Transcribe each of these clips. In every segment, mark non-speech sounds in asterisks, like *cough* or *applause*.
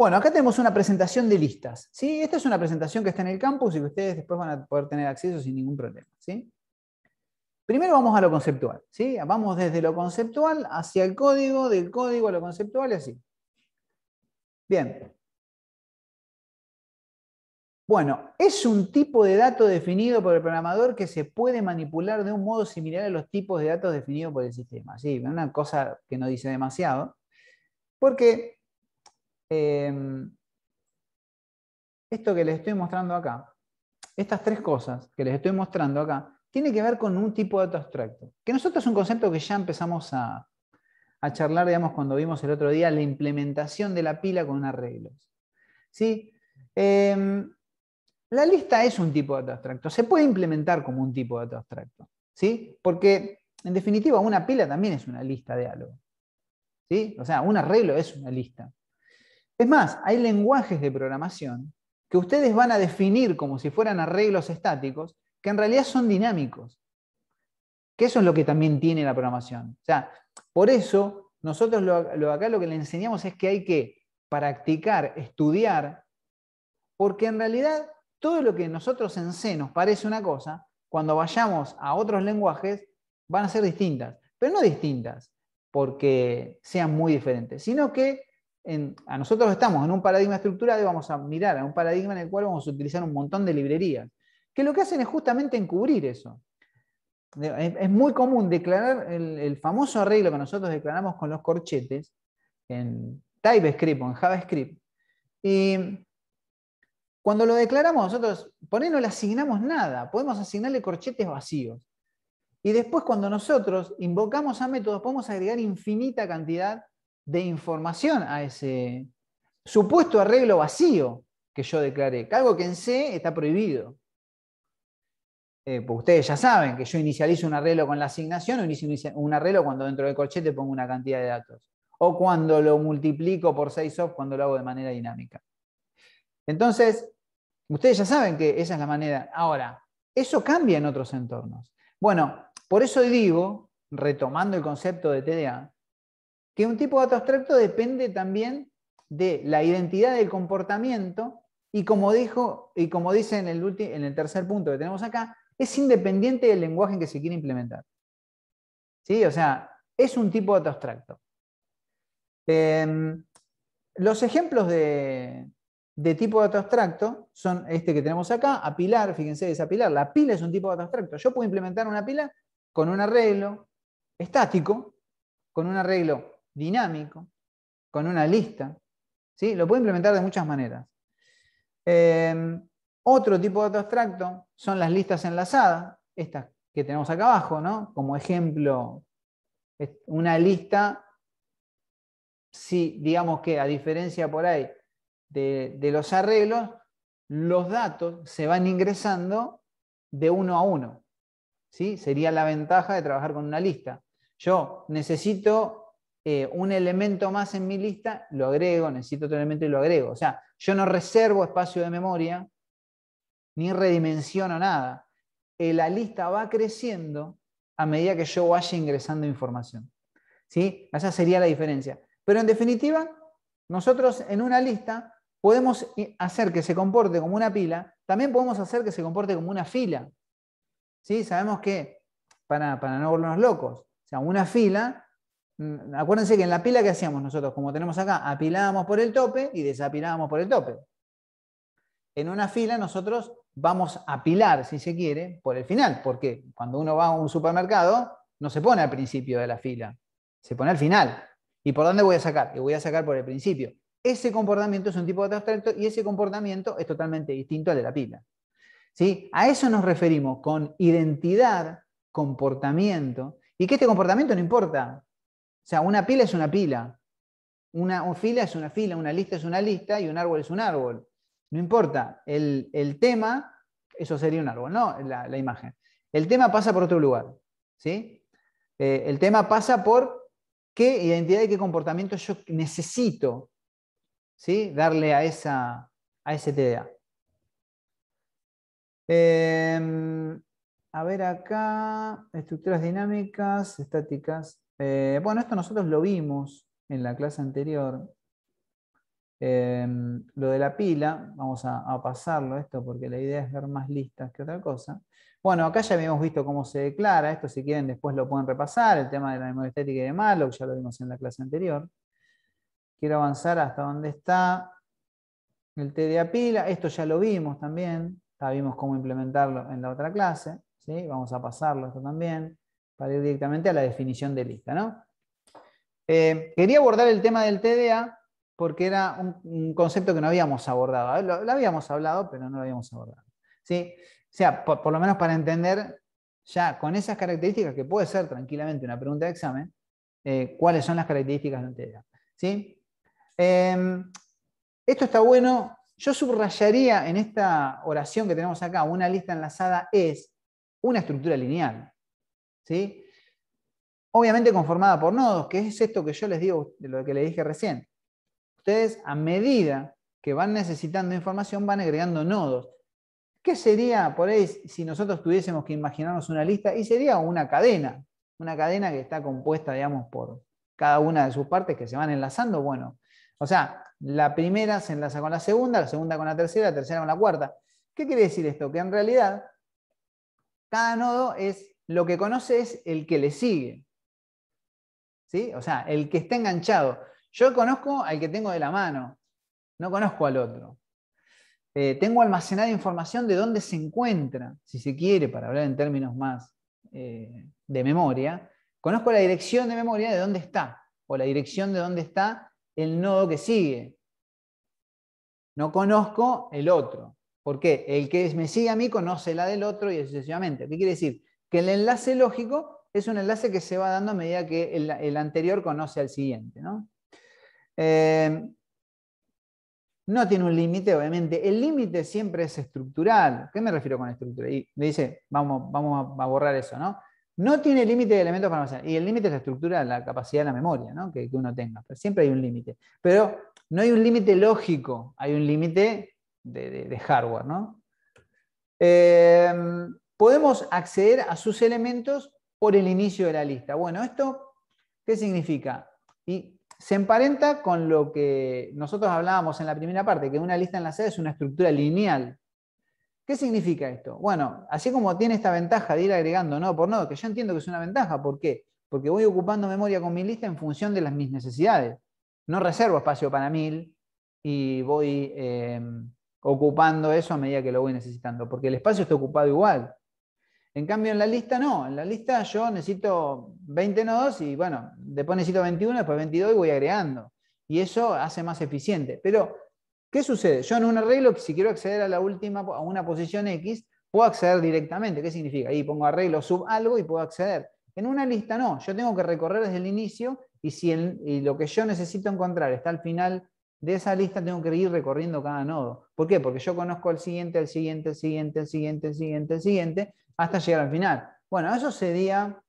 Bueno, acá tenemos una presentación de listas. ¿sí? Esta es una presentación que está en el campus y que ustedes después van a poder tener acceso sin ningún problema. ¿sí? Primero vamos a lo conceptual. ¿sí? Vamos desde lo conceptual hacia el código, del código a lo conceptual y así. Bien. Bueno, es un tipo de dato definido por el programador que se puede manipular de un modo similar a los tipos de datos definidos por el sistema. una cosa que no dice demasiado. Porque Em, esto que les estoy mostrando acá, estas tres cosas que les estoy mostrando acá, tiene que ver con un tipo de dato abstracto, que nosotros es un concepto que ya empezamos a, charlar, digamos, cuando vimos el otro día la implementación de la pila con arreglos. ¿Sí? Em, la lista es un tipo de dato abstracto, se puede implementar como un tipo de dato abstracto, ¿sí? porque en definitiva una pila también es una lista de algo. ¿sí? O sea, un arreglo es una lista. Es más, hay lenguajes de programación que ustedes van a definir como si fueran arreglos estáticos, que en realidad son dinámicos. Que eso es lo que también tiene la programación. O sea, por eso nosotros acá lo que le enseñamos es que hay que practicar, estudiar, porque en realidad todo lo que nosotros en C nos parece una cosa, cuando vayamos a otros lenguajes van a ser distintas, pero no distintas porque sean muy diferentes, sino que a nosotros estamos en un paradigma estructurado y vamos a mirar a un paradigma en el cual vamos a utilizar un montón de librerías, que lo que hacen es justamente encubrir eso. Es, muy común declarar el, famoso arreglo que nosotros declaramos con los corchetes en TypeScript o en JavaScript. Y cuando lo declaramos nosotros, por ahí no le asignamos nada, podemos asignarle corchetes vacíos. Y después cuando nosotros invocamos a métodos, podemos agregar infinita cantidad de información a ese supuesto arreglo vacío que yo declaré, que algo que en C está prohibido. Eh, pues ustedes ya saben que yo inicializo un arreglo con la asignación o inicio un arreglo cuando dentro del corchete pongo una cantidad de datos. O cuando lo multiplico por 6 off cuando lo hago de manera dinámica. Entonces, ustedes ya saben que esa es la manera. Ahora, eso cambia en otros entornos. Bueno, por eso digo, retomando el concepto de TDA, que un tipo de dato abstracto depende también de la identidad del comportamiento y como, dijo, y como dice en el, en el tercer punto que tenemos acá, es independiente del lenguaje en que se quiere implementar. ¿Sí? O sea, es un tipo de dato abstracto. Em, los ejemplos de, de tipo de dato abstracto son este que tenemos acá, apilar, fíjense, es apilar. La pila es un tipo de dato abstracto. Yo puedo implementar una pila con un arreglo estático, con un arreglo dinámico, con una lista. ¿sí? Lo puede implementar de muchas maneras. Em, otro tipo de dato abstracto son las listas enlazadas, estas que tenemos acá abajo, ¿no? Como ejemplo, una lista, si digamos que a diferencia por ahí de, de los arreglos, los datos se van ingresando de uno a uno. ¿sí? Sería la ventaja de trabajar con una lista. Yo necesito eh, un elemento más en mi lista, lo agrego, necesito otro elemento y lo agrego. O sea, yo no reservo espacio de memoria, ni redimensiono nada. Eh, la lista va creciendo a medida que yo vaya ingresando información. ¿Sí? Esa sería la diferencia. Pero en definitiva, nosotros en una lista podemos hacer que se comporte como una pila, también podemos hacer que se comporte como una fila. ¿Sí? Sabemos que, para, para no volvernos locos, o sea, una fila Mm, acuérdense que en la pila que hacíamos nosotros, como tenemos acá, apilábamos por el tope y desapilábamos por el tope. En una fila nosotros vamos a apilar, si se quiere, por el final, porque cuando uno va a un supermercado, no se pone al principio de la fila, se pone al final. ¿Y por dónde voy a sacar? Y voy a sacar por el principio. Ese comportamiento es un tipo de abstracto y ese comportamiento es totalmente distinto al de la pila. ¿Sí? A eso nos referimos con identidad, comportamiento, y que este comportamiento no importa o sea, una pila es una pila, una fila es una fila, una lista es una lista y un árbol es un árbol. No importa, el, tema, eso sería un árbol, no la, imagen. El tema pasa por otro lugar. ¿sí? Eh, el tema pasa por qué identidad y qué comportamiento yo necesito ¿sí? darle a, esa, a ese TDA. Em, a ver acá, estructuras dinámicas, estáticas. Eh, bueno, esto nosotros lo vimos en la clase anterior. Em, lo de la pila, vamos a, pasarlo esto porque la idea es ver más listas que otra cosa. Bueno, acá ya habíamos visto cómo se declara, esto si quieren después lo pueden repasar, el tema de la memoria y de Malloc, ya lo vimos en la clase anterior. Quiero avanzar hasta dónde está el T de pila, esto ya lo vimos también, ya vimos cómo implementarlo en la otra clase, ¿sí? vamos a pasarlo esto también para ir directamente a la definición de lista. ¿no? Eh, quería abordar el tema del TDA porque era un, concepto que no habíamos abordado. Lo, habíamos hablado, pero no lo habíamos abordado. ¿sí? O sea, por, lo menos para entender ya con esas características, que puede ser tranquilamente una pregunta de examen, eh, cuáles son las características del TDA. ¿sí? Em, esto está bueno. Yo subrayaría en esta oración que tenemos acá, una lista enlazada es una estructura lineal. Obviamente conformada por nodos, que es esto que yo les digo, de lo que les dije recién. Ustedes, a medida que van necesitando información, van agregando nodos. ¿Qué sería por ahí si nosotros tuviésemos que imaginarnos una lista? Y sería una cadena, una cadena que está compuesta, digamos, por cada una de sus partes que se van enlazando. Bueno, o sea, la primera se enlaza con la segunda, la segunda con la tercera, la tercera con la cuarta. ¿Qué quiere decir esto? Que en realidad cada nodo es lo que conoce es el que le sigue. ¿Sí? O sea, el que está enganchado. Yo conozco al que tengo de la mano, no conozco al otro. Eh, tengo almacenada información de dónde se encuentra, si se quiere, para hablar en términos más eh, de memoria. Conozco la dirección de memoria de dónde está, o la dirección de dónde está el nodo que sigue. No conozco el otro, porque el que me sigue a mí conoce la del otro y sucesivamente. ¿Qué quiere decir? que el enlace lógico es un enlace que se va dando a medida que el, anterior conoce al siguiente. Eh, no, tiene un límite, obviamente. El límite siempre es estructural. ¿Qué me refiero con estructura? Y me dice, vamos, vamos a, borrar eso, ¿no? No tiene límite de elementos para Y el límite es la estructura, la capacidad de la memoria ¿no? que, uno tenga. Pero siempre hay un límite. Pero no hay un límite lógico, hay un límite de, hardware. ¿no? Eh, podemos acceder a sus elementos por el inicio de la lista. Bueno, ¿esto qué significa? Y se emparenta con lo que nosotros hablábamos en la primera parte, que una lista en la sede es una estructura lineal. ¿Qué significa esto? Bueno, así como tiene esta ventaja de ir agregando nodo por nodo, que yo entiendo que es una ventaja, ¿por qué? Porque voy ocupando memoria con mi lista en función de las, mis necesidades. No reservo espacio para mil y voy eh, ocupando eso a medida que lo voy necesitando, porque el espacio está ocupado igual. En cambio, en la lista no. En la lista yo necesito 20 nodos y bueno, después necesito 21, después 22 y voy agregando. Y eso hace más eficiente. Pero, ¿qué sucede? Yo en un arreglo, si quiero acceder a la última, a una posición X, puedo acceder directamente. ¿Qué significa? Ahí pongo arreglo, sub algo y puedo acceder. En una lista no. Yo tengo que recorrer desde el inicio y si lo que yo necesito encontrar está al final de esa lista tengo que ir recorriendo cada nodo. ¿Por qué? Porque yo conozco el siguiente, el siguiente, el siguiente, el siguiente, el siguiente, el siguiente, hasta llegar al final. Bueno, eso sería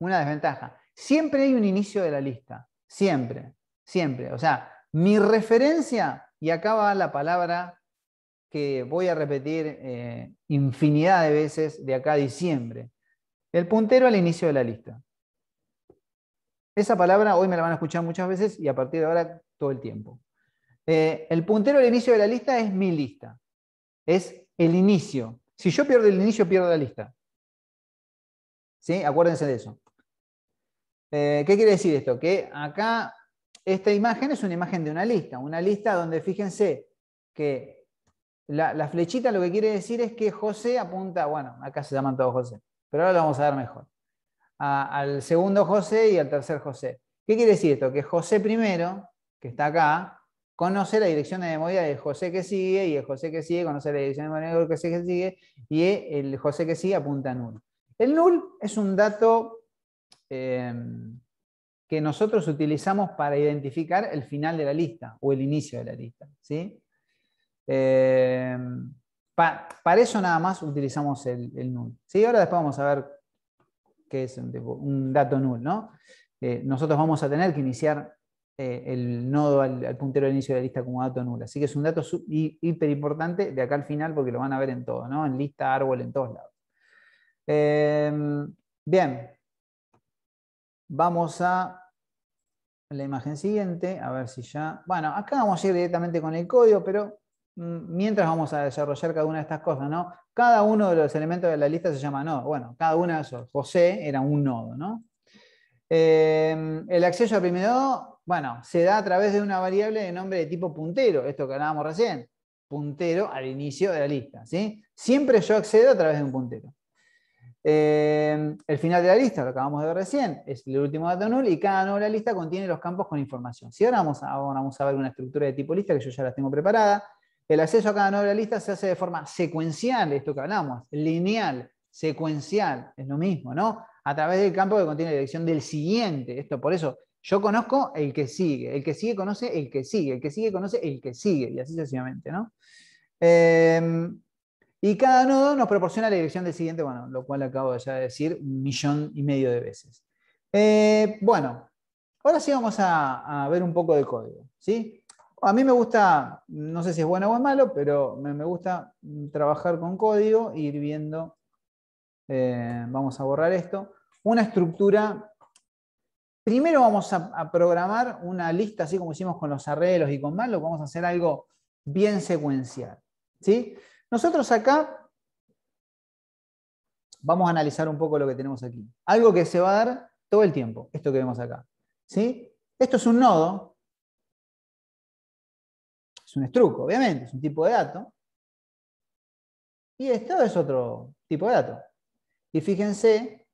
una desventaja. Siempre hay un inicio de la lista, siempre, siempre. O sea, mi referencia, y acá va la palabra que voy a repetir eh, infinidad de veces de acá a diciembre, el puntero al inicio de la lista. Esa palabra hoy me la van a escuchar muchas veces y a partir de ahora todo el tiempo. Eh, el puntero al inicio de la lista es mi lista. Es el inicio. Si yo pierdo el inicio, pierdo la lista. ¿Sí? Acuérdense de eso. Eh, ¿Qué quiere decir esto? Que acá esta imagen es una imagen de una lista, una lista donde fíjense que la, flechita lo que quiere decir es que José apunta, bueno, acá se llaman todos José, pero ahora lo vamos a ver mejor, al segundo José y al tercer José. ¿Qué quiere decir esto? Que José primero, que está acá, conoce la dirección de memoria de José que sigue, y el José que sigue conoce la dirección de memoria de José que sigue, y el José que sigue apunta a null. El null es un dato eh, que nosotros utilizamos para identificar el final de la lista o el inicio de la lista. ¿sí? Eh, para eso nada más utilizamos el, null. Ahora después vamos a ver qué es un, dato null. ¿no? Eh, nosotros vamos a tener que iniciar este, el nodo al, puntero de inicio de la lista como dato nulo. Así que es un dato hiper importante de acá al final porque lo van a ver en todo, ¿no? En lista, árbol, en todos lados. Em, bien. Vamos a la imagen siguiente, a ver si ya... Bueno, acá vamos a ir directamente con el código, pero mm, mientras vamos a desarrollar cada una de estas cosas, ¿no? Cada uno de los elementos de la lista se llama nodo. Bueno, cada uno de esos, José era un nodo, ¿no? Em, el acceso al primero nodo bueno, se da a través de una variable de nombre de tipo puntero, esto que hablábamos recién, puntero al inicio de la lista. ¿sí? Siempre yo accedo a través de un puntero. Eh, el final de la lista, lo acabamos de ver recién, es el último dato null y cada nodo de la lista contiene los campos con información. Si ahora vamos a, vamos a ver una estructura de tipo lista que yo ya la tengo preparada, el acceso a cada nodo de la lista se hace de forma secuencial, esto que hablamos, lineal, secuencial, es lo mismo, ¿no? A través del campo que contiene la dirección del siguiente. Esto por eso yo conozco el que sigue, el que sigue conoce el que sigue, el que sigue conoce el que sigue, y así sucesivamente, ¿no? Em, y cada nodo nos proporciona la dirección del siguiente, bueno, lo cual acabo ya de decir un millón y medio de veces. Eh, bueno, ahora sí vamos a, ver un poco de código, ¿sí? A mí me gusta, no sé si es bueno o es malo, pero me, gusta trabajar con código, e ir viendo, eh, vamos a borrar esto, una estructura Primero vamos a, programar una lista, así como hicimos con los arreglos y con Malo, vamos a hacer algo bien secuencial. ¿sí? Nosotros acá vamos a analizar un poco lo que tenemos aquí. Algo que se va a dar todo el tiempo, esto que vemos acá. ¿sí? Esto es un nodo, es un estruco, obviamente, es un tipo de dato. Y esto es otro tipo de dato. Y fíjense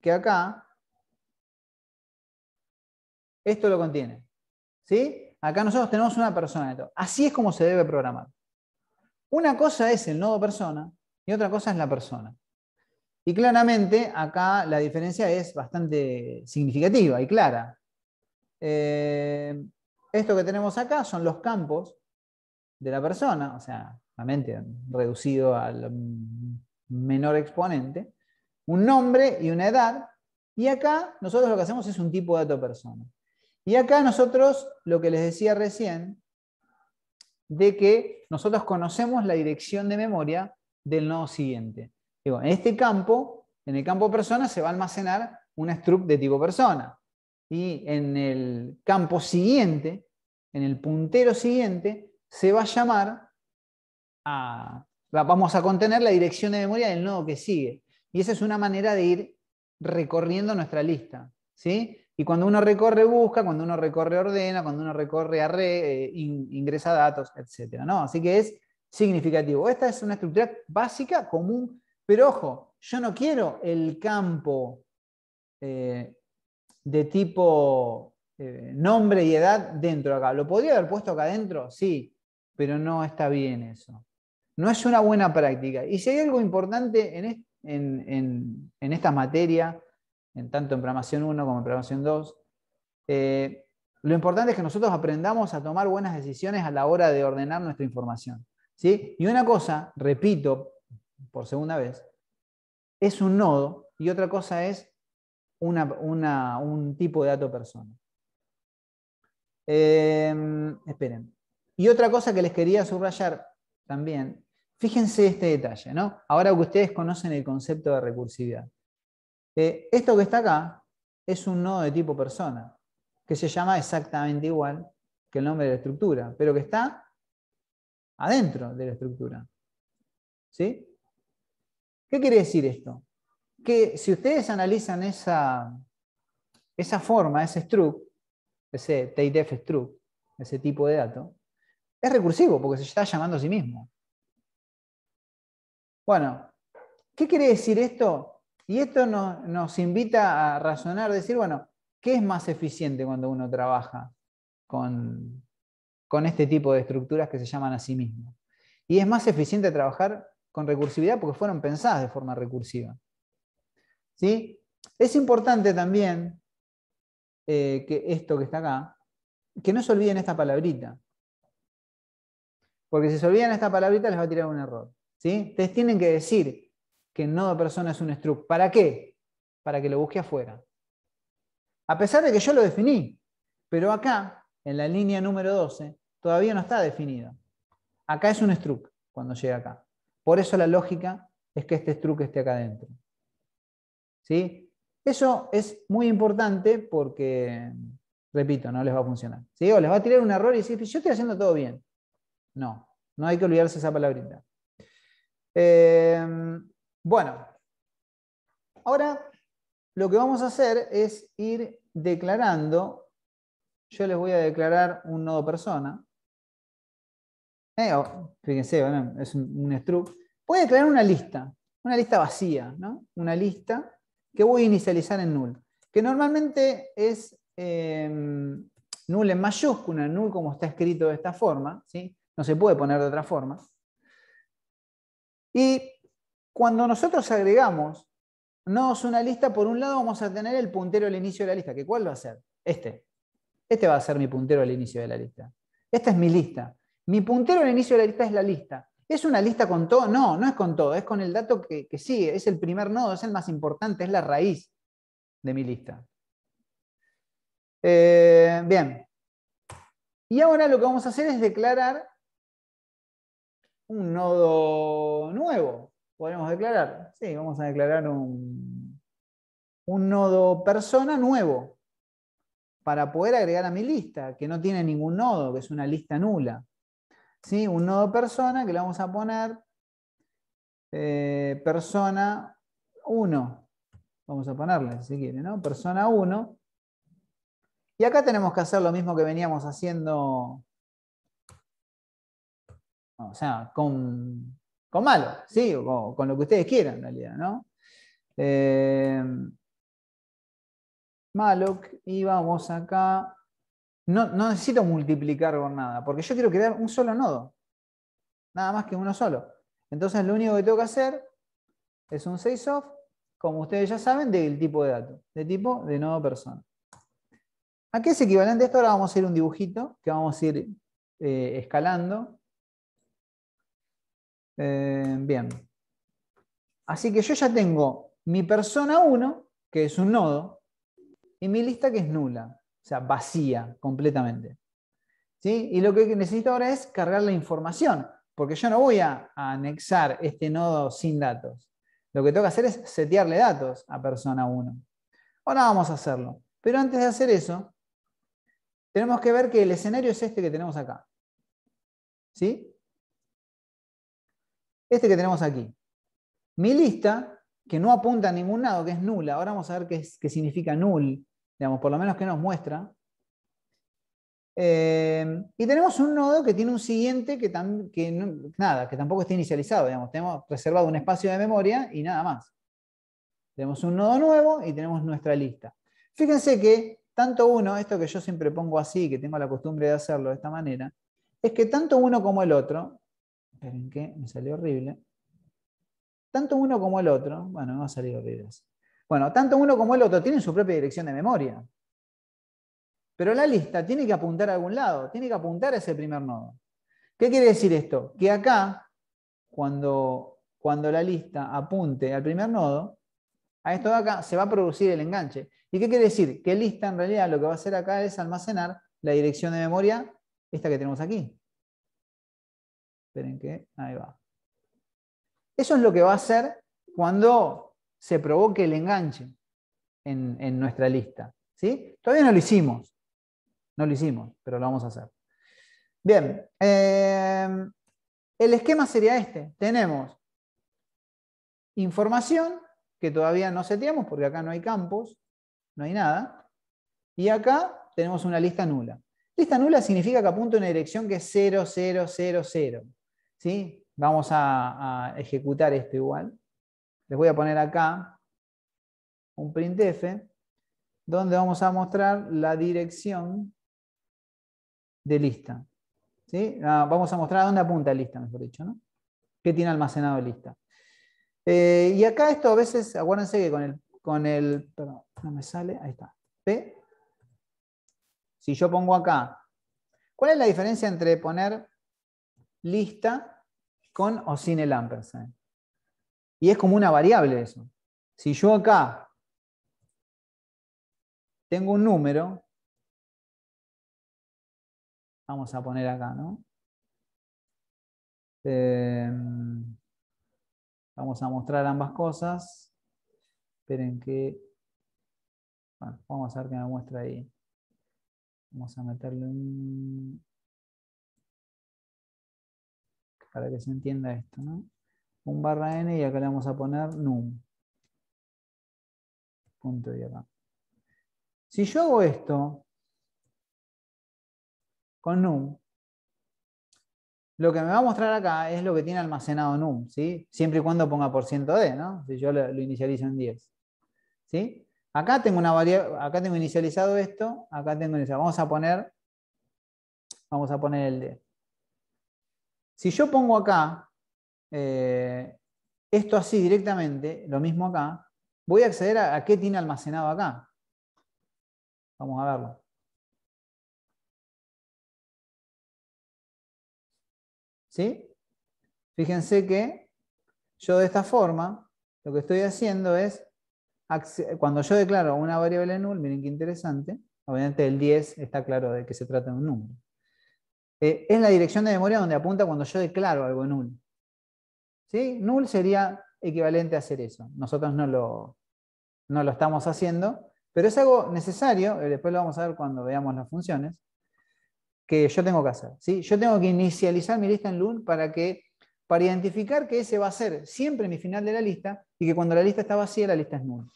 que acá esto lo contiene. ¿Sí? Acá nosotros tenemos una persona Así es como se debe programar. Una cosa es el nodo persona y otra cosa es la persona. Y claramente acá la diferencia es bastante significativa y clara. Eh, esto que tenemos acá son los campos de la persona, o sea, obviamente reducido al menor exponente, un nombre y una edad, y acá nosotros lo que hacemos es un tipo de dato persona. Y acá nosotros, lo que les decía recién, de que nosotros conocemos la dirección de memoria del nodo siguiente. en este campo, en el campo persona, se va a almacenar una struct de tipo persona. Y en el campo siguiente, en el puntero siguiente, se va a llamar a... Vamos a contener la dirección de memoria del nodo que sigue. Y esa es una manera de ir recorriendo nuestra lista. ¿sí? Y cuando uno recorre, busca, cuando uno recorre, ordena, cuando uno recorre, arre, eh, ingresa datos, etc. Así que es significativo. Esta es una estructura básica, común, pero ojo, yo no quiero el campo eh, de tipo eh, nombre y edad dentro de acá. ¿Lo podría haber puesto acá adentro? Sí, pero no está bien eso. No es una buena práctica. Y si hay algo importante en, en, en esta materia, en tanto en programación 1 como en programación 2. Eh, lo importante es que nosotros aprendamos a tomar buenas decisiones a la hora de ordenar nuestra información. ¿sí? Y una cosa, repito por segunda vez, es un nodo y otra cosa es un tipo de dato persona. Em, esperen. Y otra cosa que les quería subrayar también, fíjense este detalle, ¿no? Ahora que ustedes conocen el concepto de recursividad esto que está acá es un nodo de tipo persona, que se llama exactamente igual que el nombre de la estructura, pero que está adentro de la estructura. ¿Sí? ¿Qué quiere decir esto? Que si ustedes analizan esa, esa forma, ese struct, ese tdf struct, ese tipo de dato, es recursivo porque se está llamando a sí mismo. Bueno, ¿qué quiere decir esto? Y esto nos, invita a razonar, decir, bueno, ¿qué es más eficiente cuando uno trabaja con, este tipo de estructuras que se llaman a sí mismo? Y es más eficiente trabajar con recursividad porque fueron pensadas de forma recursiva. ¿Sí? Es importante también eh, que esto que está acá, que no se olviden esta palabrita. Porque si se olvidan esta palabrita les va a tirar un error. ¿sí? Ustedes tienen que decir que no persona es un struct. ¿Para qué? Para que lo busque afuera. A pesar de que yo lo definí, pero acá, en la línea número 12, todavía no está definido. Acá es un struct cuando llega acá. Por eso la lógica es que este struct esté acá adentro. ¿Sí? Eso es muy importante porque, repito, no les va a funcionar. Si les va a tirar un error y decir, yo estoy haciendo todo bien. No, no hay que olvidarse esa palabrita. Eh, bueno, ahora lo que vamos a hacer es ir declarando, yo les voy a declarar un nodo persona. Eh, oh, fíjense, es un, struct. Voy a declarar una lista, una lista vacía, ¿no? Una lista que voy a inicializar en null, que normalmente es em, null en mayúscula, null como está escrito de esta forma, ¿sí? No se puede poner de otra forma. Y cuando nosotros agregamos nodos una lista, por un lado vamos a tener el puntero al inicio de la lista, que ¿cuál va a ser? Este. Este va a ser mi puntero al inicio de la lista. Esta es mi lista. Mi puntero al inicio de la lista es la lista. ¿Es una lista con todo? No, no es con todo, es con el dato que, sigue, es el primer nodo, es el más importante, es la raíz de mi lista. Eh, bien. Y ahora lo que vamos a hacer es declarar un nodo nuevo podemos declarar? Sí, vamos a declarar un, un nodo persona nuevo para poder agregar a mi lista, que no tiene ningún nodo, que es una lista nula. ¿Sí? Un nodo persona que le vamos a poner eh, persona 1. Vamos a ponerle, si quiere, ¿no? Persona 1. Y acá tenemos que hacer lo mismo que veníamos haciendo, o sea, con con malo, sí, o con, lo que ustedes quieran en realidad, ¿no? Eh, y vamos acá. No, necesito multiplicar con nada, porque yo quiero crear un solo nodo. Nada más que uno solo. Entonces lo único que tengo que hacer es un 6 off, como ustedes ya saben, del tipo de dato, de tipo de nodo persona. ¿A qué es equivalente esto? Ahora vamos a ir un dibujito que vamos a ir eh, escalando eh, bien. Así que yo ya tengo mi persona 1, que es un nodo, y mi lista que es nula, o sea, vacía completamente. ¿Sí? Y lo que necesito ahora es cargar la información, porque yo no voy a, a anexar este nodo sin datos. Lo que tengo que hacer es setearle datos a persona 1. Ahora vamos a hacerlo. Pero antes de hacer eso, tenemos que ver que el escenario es este que tenemos acá. ¿Sí? Este que tenemos aquí. Mi lista, que no apunta a ningún lado, que es nula. Ahora vamos a ver qué, significa null, digamos, por lo menos que nos muestra. Eh, y tenemos un nodo que tiene un siguiente que, nada, que tampoco está inicializado, digamos, tenemos reservado un espacio de memoria y nada más. Tenemos un nodo nuevo y tenemos nuestra lista. Fíjense que tanto uno, esto que yo siempre pongo así, que tengo la costumbre de hacerlo de esta manera, es que tanto uno como el otro Esperen que me salió horrible. Tanto uno como el otro, bueno, no ha salido horrible. Bueno, tanto uno como el otro tienen su propia dirección de memoria. Pero la lista tiene que apuntar a algún lado, tiene que apuntar a ese primer nodo. ¿Qué quiere decir esto? Que acá, cuando, cuando la lista apunte al primer nodo, a esto de acá se va a producir el enganche. ¿Y qué quiere decir? Que lista en realidad lo que va a hacer acá es almacenar la dirección de memoria, esta que tenemos aquí. Esperen que, ahí va. Eso es lo que va a hacer cuando se provoque el enganche en, nuestra lista. ¿sí? Todavía no lo hicimos. No lo hicimos, pero lo vamos a hacer. Bien. Em, el esquema sería este. Tenemos información que todavía no seteamos porque acá no hay campos, no hay nada. Y acá tenemos una lista nula. Lista nula significa que apunta una dirección que es 0. Vamos a, ejecutar esto igual. Les voy a poner acá un printf donde vamos a mostrar la dirección de lista. ¿sí? Ah, vamos a mostrar a dónde apunta lista, mejor dicho, ¿no? ¿Qué tiene almacenado lista? Eh, y acá esto a veces, acuérdense que con el, con el, perdón, no me sale, ahí está, P. Si yo pongo acá, ¿cuál es la diferencia entre poner lista con o sin el ampersand. Y es como una variable eso. Si yo acá tengo un número, vamos a poner acá, ¿no? Em, vamos a mostrar ambas cosas. Esperen que... Bueno, vamos a ver que me muestra ahí. Vamos a meterle un para que se entienda esto, ¿no? Un barra n y acá le vamos a poner num. Punto y acá. Si yo hago esto con num, lo que me va a mostrar acá es lo que tiene almacenado num, ¿sí? Siempre y cuando ponga por ciento de, ¿no? Si yo lo, inicializo en 10. ¿Sí? Acá tengo una variable, acá tengo inicializado esto, acá tengo inicializado. Vamos a poner, vamos a poner el D. Si yo pongo acá eh, esto así directamente, lo mismo acá, voy a acceder a, qué tiene almacenado acá. Vamos a verlo. ¿Sí? Fíjense que yo de esta forma, lo que estoy haciendo es, cuando yo declaro una variable null, miren qué interesante, obviamente el 10 está claro de que se trata de un número. Eh, es la dirección de memoria donde apunta cuando yo declaro algo null. ¿Sí? Null sería equivalente a hacer eso. Nosotros no lo, lo estamos haciendo, pero es algo necesario, eh, después lo vamos a ver cuando veamos las funciones, que yo tengo que hacer. ¿sí? Yo tengo que inicializar mi lista en null para que para identificar que ese va a ser siempre mi final de la lista y que cuando la lista está vacía, la lista es null.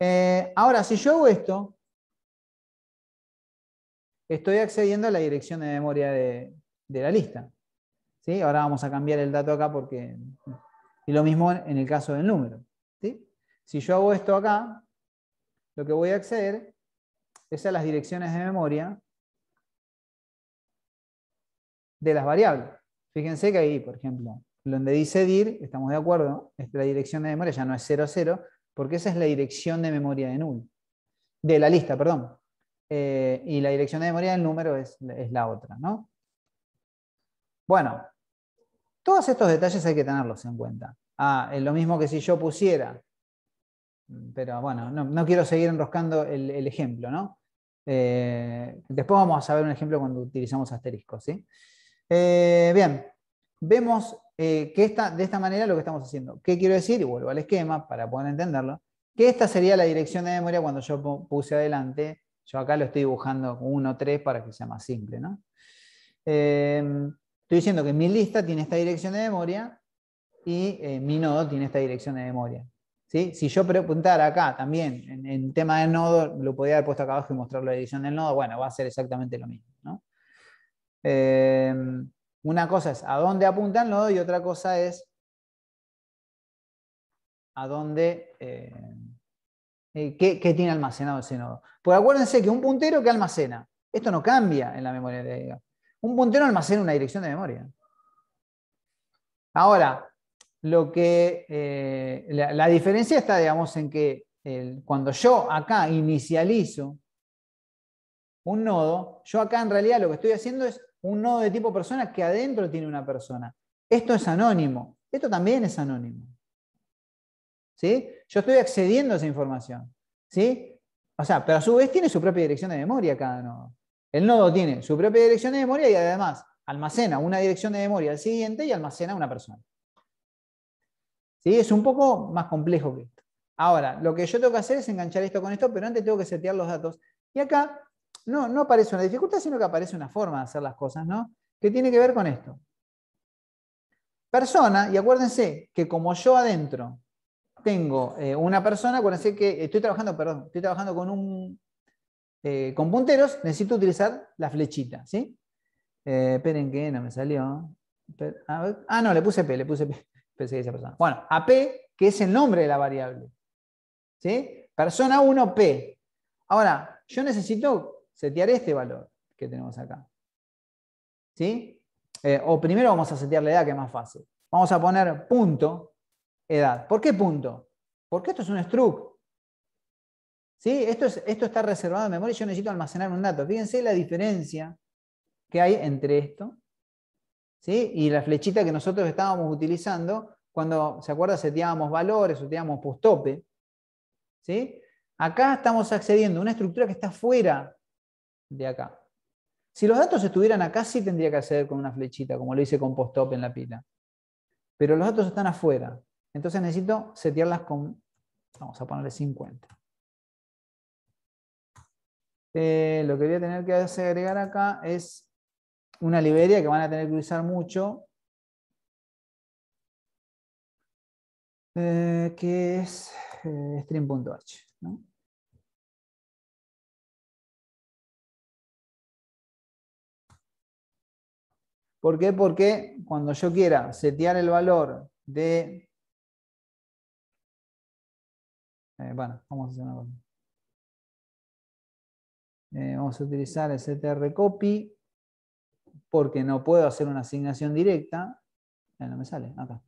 Eh, ahora, si yo hago esto, estoy accediendo a la dirección de memoria de, la lista. ¿sí? Ahora vamos a cambiar el dato acá porque... Y lo mismo en el caso del número. Si yo hago esto acá, lo que voy a acceder es a las direcciones de memoria de las variables. Fíjense que ahí, por ejemplo, donde dice dir, estamos de acuerdo, es la dirección de memoria ya no es 0, porque esa es la dirección de memoria de null, de la lista, perdón. Eh, y la dirección de memoria del número es, la otra, ¿no? Bueno, todos estos detalles hay que tenerlos en cuenta. Ah, es lo mismo que si yo pusiera, pero bueno, no, quiero seguir enroscando el, el ejemplo, ¿no? Eh, después vamos a ver un ejemplo cuando utilizamos asteriscos, ¿sí? Eh, bien, vemos que de esta manera lo que estamos haciendo. ¿Qué quiero decir? Y vuelvo al esquema para poder entenderlo. Que esta sería la dirección de memoria cuando yo puse adelante yo acá lo estoy dibujando 1, 3 para que sea más simple. Em, estoy diciendo que mi lista tiene esta dirección de memoria y eh, mi nodo tiene esta dirección de memoria. ¿sí? Si yo preguntara acá también, en, tema de nodo, lo podría haber puesto acá abajo y mostrar la dirección del nodo, bueno, va a ser exactamente lo mismo. Em, una cosa es a dónde apunta el nodo y otra cosa es a dónde, eh, eh, qué, tiene almacenado ese nodo. Porque acuérdense que un puntero que almacena, esto no cambia en la memoria de Un puntero almacena una dirección de memoria. Ahora, lo que, eh, la, diferencia está, digamos, en que cuando yo acá inicializo un nodo, yo acá en realidad lo que estoy haciendo es un nodo de tipo persona que adentro tiene una persona. Esto es anónimo. Esto también es anónimo. ¿Sí? yo estoy accediendo a esa información. ¿Sí? O sea, pero a su vez tiene su propia dirección de memoria cada nodo. El nodo tiene su propia dirección de memoria y además almacena una dirección de memoria al siguiente y almacena una persona. ¿Sí? Es un poco más complejo que esto. Ahora, lo que yo tengo que hacer es enganchar esto con esto, pero antes tengo que setear los datos. Y acá no, no aparece una dificultad, sino que aparece una forma de hacer las cosas, ¿no? Que tiene que ver con esto. Persona, y acuérdense que como yo adentro tengo eh, una persona, con que estoy trabajando, perdón, estoy trabajando con un eh, con punteros, necesito utilizar la flechita, ¿sí? Eh, esperen que no me salió. ah, no, le puse P, le puse P. *laughs* Pensé que esa persona. Bueno, AP, que es el nombre de la variable. ¿Sí? Persona 1, P. Ahora, yo necesito setear este valor que tenemos acá. ¿Sí? Eh, o primero vamos a setear la edad, que es más fácil. Vamos a poner punto edad. ¿Por qué punto? Porque esto es un struct. ¿Sí? Esto, está reservado en memoria y yo necesito almacenar un dato. Fíjense la diferencia que hay entre esto ¿sí? y la flechita que nosotros estábamos utilizando cuando, ¿se acuerda? Seteábamos valores, seteábamos post ¿sí? Acá estamos accediendo a una estructura que está fuera de acá. Si los datos estuvieran acá, sí tendría que acceder con una flechita, como lo hice con post en la pila. Pero los datos están afuera. Entonces necesito setearlas con, vamos a ponerle 50. Eh, lo que voy a tener que agregar acá es una librería que van a tener que usar mucho. Eh, que es eh, stream.h. ¿no? ¿Por qué? Porque cuando yo quiera setear el valor de Eh, bueno, vamos a hacer una cosa. Eh, vamos a utilizar Str copy porque no puedo hacer una asignación directa. no me sale, acá.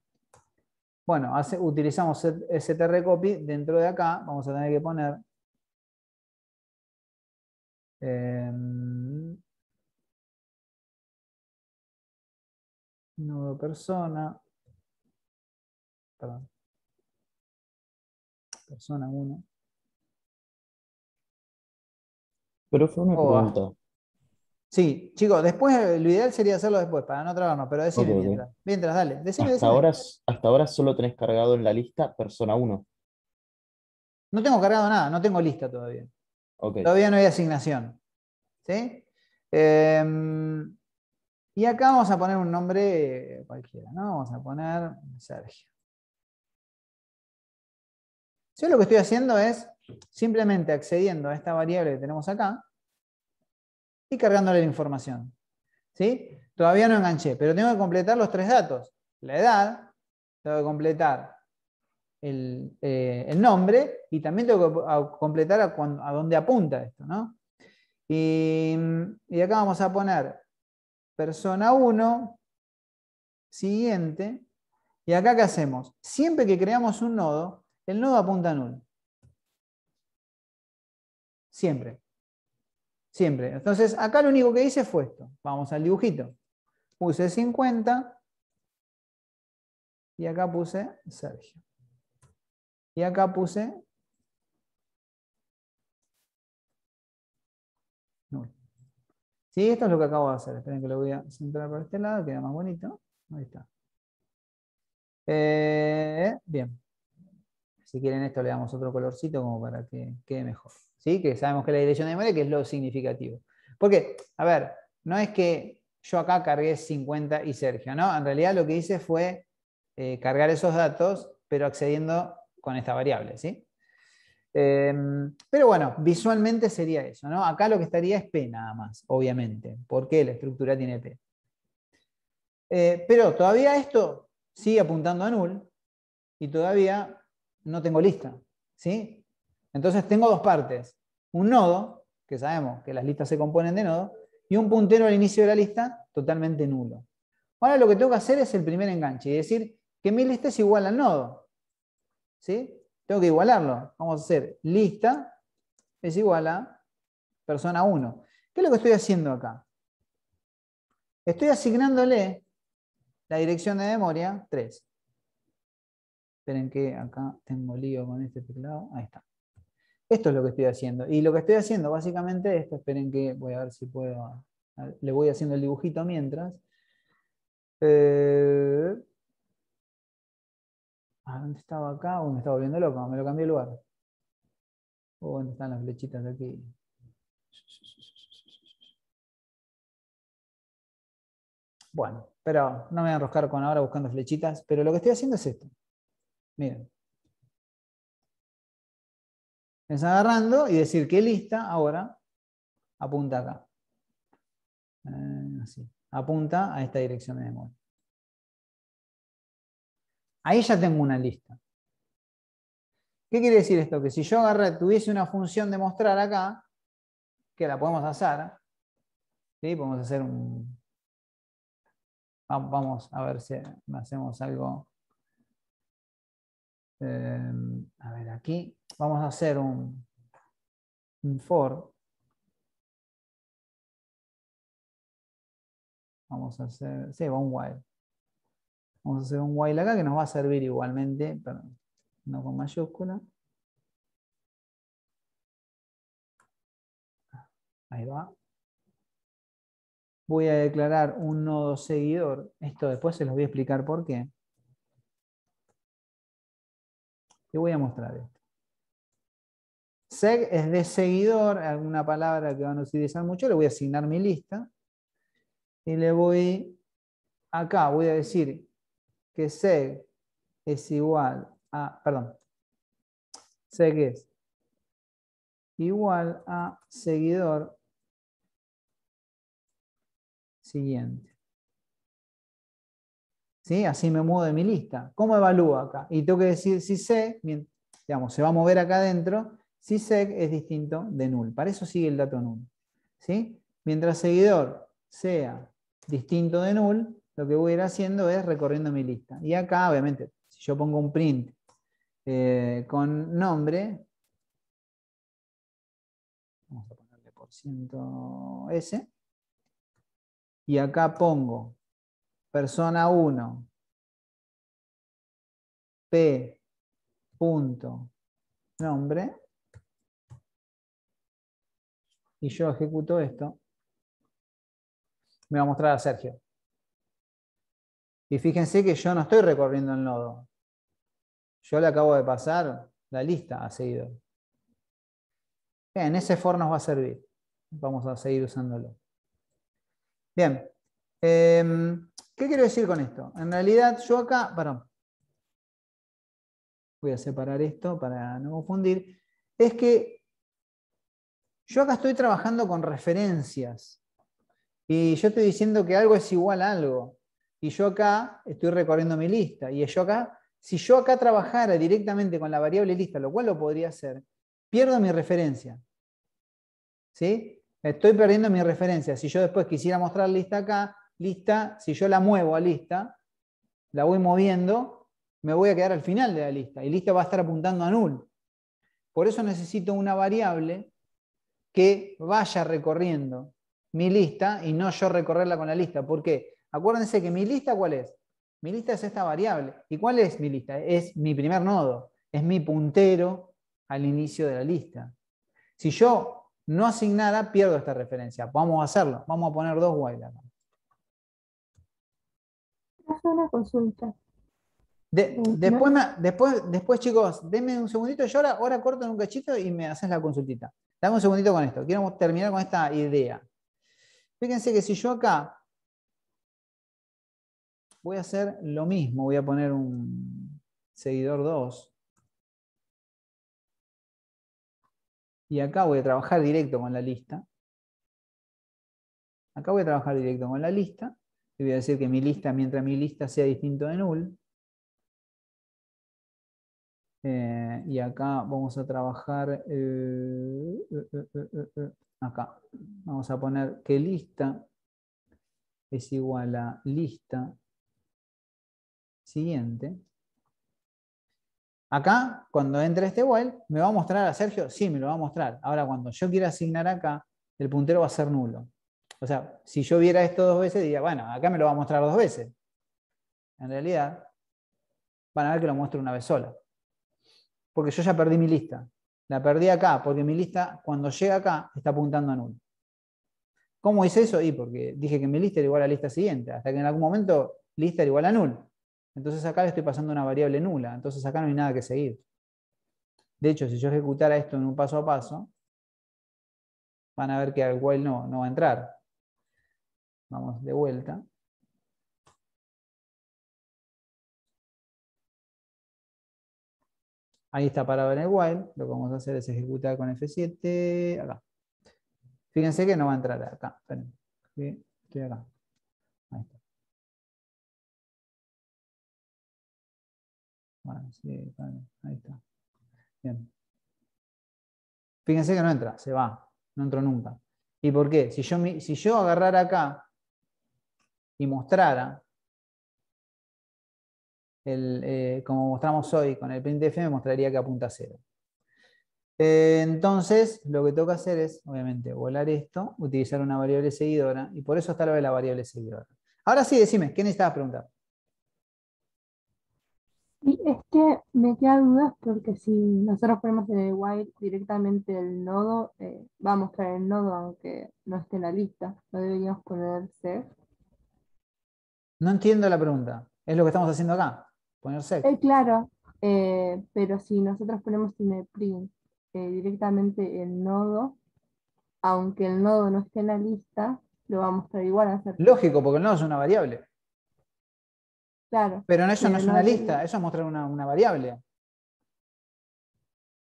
Bueno, hace, utilizamos STR copy. Dentro de acá vamos a tener que poner em, nudo persona. Perdón persona 1. Pero fue una Sí, chicos, después lo ideal sería hacerlo después para no trabarnos, pero decime mientras, mientras, dale. Decime, hasta, Ahora, hasta ahora solo tenés cargado en la lista persona 1. No tengo cargado nada, no tengo lista todavía. Todavía no hay asignación. ¿Sí? Em, y acá vamos a poner un nombre eh, cualquiera, ¿no? Vamos a poner Sergio. Yo lo que estoy haciendo es simplemente accediendo a esta variable que tenemos acá y cargándole la información. ¿Sí? Todavía no enganché, pero tengo que completar los tres datos. La edad, tengo que completar el, eh, nombre y también tengo que completar a, dónde apunta esto. y acá vamos a poner persona 1, siguiente. Y acá, ¿qué hacemos? Siempre que creamos un nodo, el nodo apunta a null. Siempre. Siempre. Entonces, acá lo único que hice fue esto. Vamos al dibujito. Puse 50 y acá puse Sergio. Y acá puse null. Sí, esto es lo que acabo de hacer. Esperen que lo voy a centrar por este lado, queda más bonito. Ahí está. Eh, bien. Si quieren esto le damos otro colorcito como para que quede mejor. ¿Sí? Que sabemos que la dirección de memoria, que es lo significativo. Porque, a ver, no es que yo acá cargué 50 y Sergio, ¿no? En realidad lo que hice fue eh, cargar esos datos, pero accediendo con esta variable, ¿sí? Em, pero bueno, visualmente sería eso, ¿no? Acá lo que estaría es P nada más, obviamente, porque la estructura tiene P. Eh, pero todavía esto sigue apuntando a null y todavía no tengo lista. ¿sí? Entonces tengo dos partes. Un nodo, que sabemos que las listas se componen de nodos, y un puntero al inicio de la lista totalmente nulo. Ahora lo que tengo que hacer es el primer enganche y decir que mi lista es igual al nodo. ¿Sí? Tengo que igualarlo. Vamos a hacer lista es igual a persona 1. ¿Qué es lo que estoy haciendo acá? Estoy asignándole la dirección de memoria 3. Esperen que acá tengo lío con este teclado. Ahí está. Esto es lo que estoy haciendo. Y lo que estoy haciendo básicamente esto. Esperen que voy a ver si puedo. Le voy haciendo el dibujito mientras. Eh, ah, dónde estaba acá? Uy, me estaba volviendo loco. Me lo cambié de lugar. ¿Dónde están las flechitas de aquí? Bueno, pero no me voy a enroscar con ahora buscando flechitas. Pero lo que estoy haciendo es esto. Miren. Es agarrando y decir que lista ahora apunta acá. así. Ah, apunta a esta dirección de memoria. Ahí ya tengo una lista. ¿Qué quiere decir esto? Que si yo agarré, tuviese una función de mostrar acá, que la podemos hacer, ¿sí? podemos hacer un... Vamos a ver si hacemos algo Em, a ver, aquí vamos a hacer un, for. Vamos a hacer, sí, un while. Vamos a hacer un while acá que nos va a servir igualmente, pero no con mayúscula. Ahí va. Voy a declarar un nodo seguidor. Esto después se los voy a explicar por qué. Te voy a mostrar esto. Seg es de seguidor, alguna palabra que van a utilizar mucho, le voy a asignar mi lista y le voy acá, voy a decir que seg es igual a, perdón, seg es igual a seguidor siguiente. Así me muevo de mi lista. ¿Cómo evalúo acá? Y tengo que decir si C, digamos, se va a mover acá adentro, si C es distinto de null. Para eso sigue el dato null. ¿sí? Mientras seguidor sea distinto de null, lo que voy a ir haciendo es recorriendo mi lista. Y acá, obviamente, si yo pongo un print eh, con nombre, vamos a ponerle por ciento S, y acá pongo persona 1, P, nombre, y yo ejecuto esto, me va a mostrar a Sergio. Y fíjense que yo no estoy recorriendo el nodo. Yo le acabo de pasar la lista a seguido. Bien, ese for nos va a servir. Vamos a seguir usándolo. Bien. Em, ¿Qué quiero decir con esto? En realidad yo acá, perdón, voy a separar esto para no confundir, es que yo acá estoy trabajando con referencias y yo estoy diciendo que algo es igual a algo y yo acá estoy recorriendo mi lista y yo acá, si yo acá trabajara directamente con la variable lista, lo cual lo podría hacer, pierdo mi referencia. ¿Sí? Estoy perdiendo mi referencia. Si yo después quisiera mostrar lista acá, lista, si yo la muevo a lista, la voy moviendo, me voy a quedar al final de la lista y lista va a estar apuntando a null. Por eso necesito una variable que vaya recorriendo mi lista y no yo recorrerla con la lista. ¿Por qué? Acuérdense que mi lista, ¿cuál es? Mi lista es esta variable. ¿Y cuál es mi lista? Es mi primer nodo, es mi puntero al inicio de la lista. Si yo no asignara, pierdo esta referencia. Vamos a hacerlo. Vamos a poner dos while una consulta. Eh, después, después, después, chicos, denme un segundito. Yo ahora, ahora corto en un cachito y me haces la consultita. Dame un segundito con esto. Quiero terminar con esta idea. Fíjense que si yo acá voy a hacer lo mismo, voy a poner un seguidor 2. Y acá voy a trabajar directo con la lista. Acá voy a trabajar directo con la lista voy a decir que mi lista, mientras mi lista sea distinto de null, eh, y acá vamos a trabajar, eh, eh, acá, vamos a poner que lista es igual a lista siguiente. Acá, cuando entre este while, ¿me va a mostrar a Sergio? Sí, me lo va a mostrar. Ahora, cuando yo quiera asignar acá, el puntero va a ser nulo. O sea, si yo viera esto dos veces, diría, bueno, acá me lo va a mostrar dos veces. En realidad, van a ver que lo muestro una vez sola. Porque yo ya perdí mi lista. La perdí acá, porque mi lista, cuando llega acá, está apuntando a null ¿Cómo hice eso? Y porque dije que mi lista era igual a la lista siguiente, hasta que en algún momento lista era igual a null. Entonces acá le estoy pasando una variable nula, entonces acá no hay nada que seguir. De hecho, si yo ejecutara esto en un paso a paso, van a ver que al while no va a entrar. Vamos de vuelta. Ahí está parado en el while. Lo que vamos a hacer es ejecutar con F7. Acá. Fíjense que no va a entrar acá. Esperen. Ahí está. ahí está. Bien. Fíjense que no entra, se va. No entró nunca. ¿Y por qué? Si yo, si yo agarrar acá y mostrara, eh, como mostramos hoy con el printf, me mostraría que apunta a cero. Eh, entonces, lo que toca hacer es, obviamente, volar esto, utilizar una variable seguidora, y por eso está la variable seguidora. Ahora sí, decime, ¿qué necesitabas preguntar? Y es que me queda dudas porque si nosotros ponemos en el while directamente el nodo, eh, va a mostrar el nodo aunque no esté en la lista. No deberíamos poner ser. No entiendo la pregunta. Es lo que estamos haciendo acá, poner set. Eh, claro, eh, pero si nosotros ponemos en el print eh, directamente el nodo, aunque el nodo no esté en la lista, lo va a mostrar igual. A hacer Lógico, porque el nodo es una variable. Claro. Pero eso no es una lista, eso es mostrar una, variable.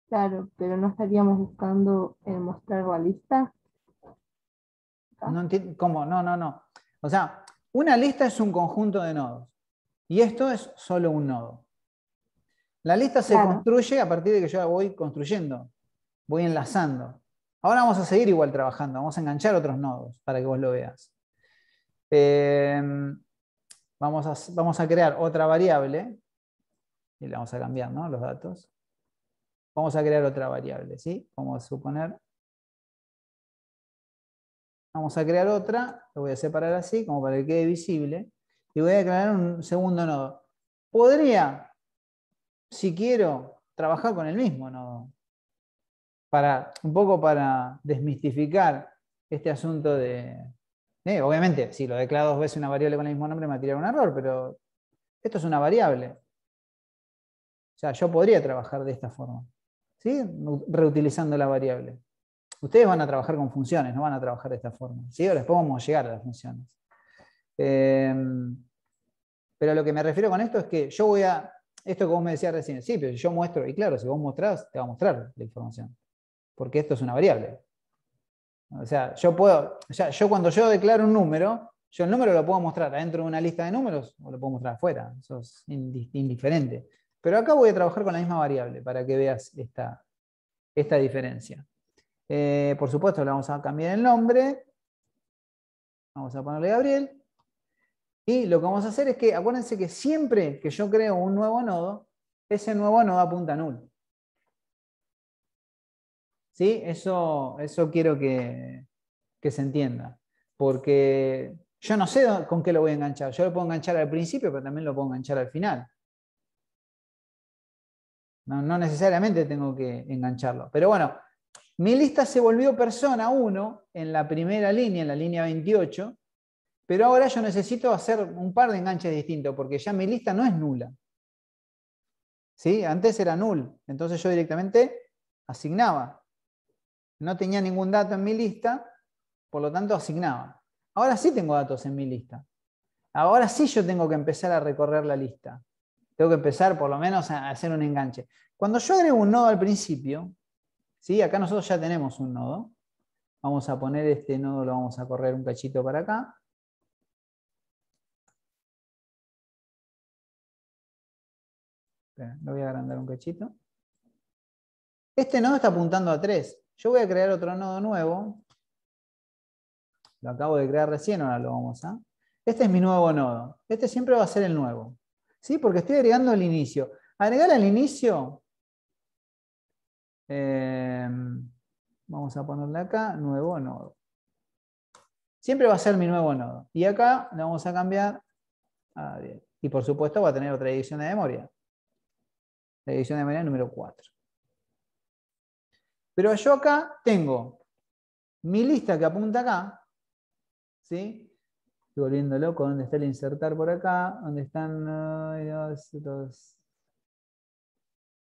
Claro, pero no estaríamos buscando mostrar la lista. No ¿cómo? No, no, no. O sea, una lista es un conjunto de nodos y esto es solo un nodo. La lista se construye a partir de que yo la voy construyendo, voy enlazando. Ahora vamos a seguir igual trabajando, vamos a enganchar otros nodos para que vos lo veas. Em, vamos, a, vamos a crear otra variable y la vamos a cambiar, ¿no? Los datos. Vamos a crear otra variable, ¿sí? Vamos a suponer Vamos a crear otra, lo voy a separar así, como para que quede visible. Y voy a declarar un segundo nodo. Podría, si quiero, trabajar con el mismo nodo. Para, un poco para desmistificar este asunto de... Eh, obviamente, si lo declaro dos veces una variable con el mismo nombre me va a tirar un error, pero esto es una variable. O sea, yo podría trabajar de esta forma. ¿Sí? Reutilizando la variable. Ustedes van a trabajar con funciones, no van a trabajar de esta forma. ¿sí? vamos les podemos llegar a las funciones. Em, pero lo que me refiero con esto es que yo voy a, esto que vos me decías recién, sí, pero yo muestro, y claro, si vos mostrás, te va a mostrar la información, porque esto es una variable. O sea, yo puedo, o yo cuando yo declaro un número, yo el número lo puedo mostrar adentro de una lista de números o lo puedo mostrar afuera, eso es indiferente. Pero acá voy a trabajar con la misma variable para que veas esta diferencia. Eh, por supuesto, le vamos a cambiar el nombre. Vamos a ponerle Gabriel. Y lo que vamos a hacer es que, acuérdense que siempre que yo creo un nuevo nodo, ese nuevo nodo apunta a null. ¿Sí? Eso, eso quiero que, se entienda. Porque yo no sé con qué lo voy a enganchar. Yo lo puedo enganchar al principio, pero también lo puedo enganchar al final. no necesariamente tengo que engancharlo. Pero bueno, mi lista se volvió persona 1 en la primera línea, en la línea 28, pero ahora yo necesito hacer un par de enganches distintos porque ya mi lista no es nula. ¿Sí? Antes era null, entonces yo directamente asignaba. No tenía ningún dato en mi lista, por lo tanto asignaba. Ahora sí tengo datos en mi lista. Ahora sí yo tengo que empezar a recorrer la lista. Tengo que empezar por lo menos a hacer un enganche. Cuando yo agrego un nodo al principio, ¿Sí? Acá nosotros ya tenemos un nodo. Vamos a poner este nodo, lo vamos a correr un cachito para acá. lo voy a agrandar un cachito. Este nodo está apuntando a 3. Yo voy a crear otro nodo nuevo. Lo acabo de crear recién, ahora lo vamos a... Este es mi nuevo nodo. Este siempre va a ser el nuevo. ¿Sí? Porque estoy agregando el inicio. Agregar al inicio Em, vamos a ponerle acá, nuevo nodo. Siempre va a ser mi nuevo nodo. Y acá lo vamos a cambiar ah, Y por supuesto va a tener otra edición de memoria. La edición de memoria número 4. Pero yo acá tengo mi lista que apunta acá. ¿Sí? Estoy volviendo loco. ¿Dónde está el insertar por acá? ¿Dónde están los ah,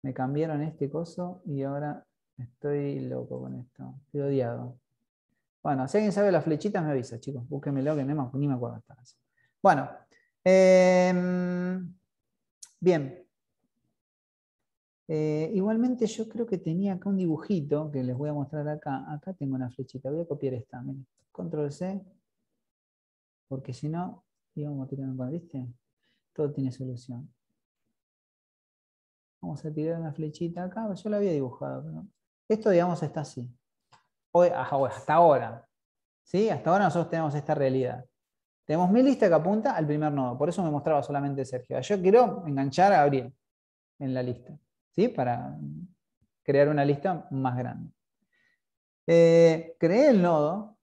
me cambiaron este coso y ahora estoy loco con esto. Estoy odiado. Bueno, si alguien sabe las flechitas, me avisa, chicos. Búsquenmelo que no, ni me acuerdo. Bueno. Em, bien. Eh, igualmente yo creo que tenía acá un dibujito que les voy a mostrar acá. Acá tengo una flechita. Voy a copiar esta. Control C. Porque si no, íbamos a ¿Viste? Todo tiene solución. Vamos a tirar una flechita acá. Yo la había dibujado. esto, digamos, está así. hasta ahora. ¿Sí? Hasta ahora nosotros tenemos esta realidad. Tenemos mi lista que apunta al primer nodo. Por eso me mostraba solamente Sergio. Yo quiero enganchar a Gabriel en la lista. ¿Sí? Para crear una lista más grande. Eh, creé el nodo.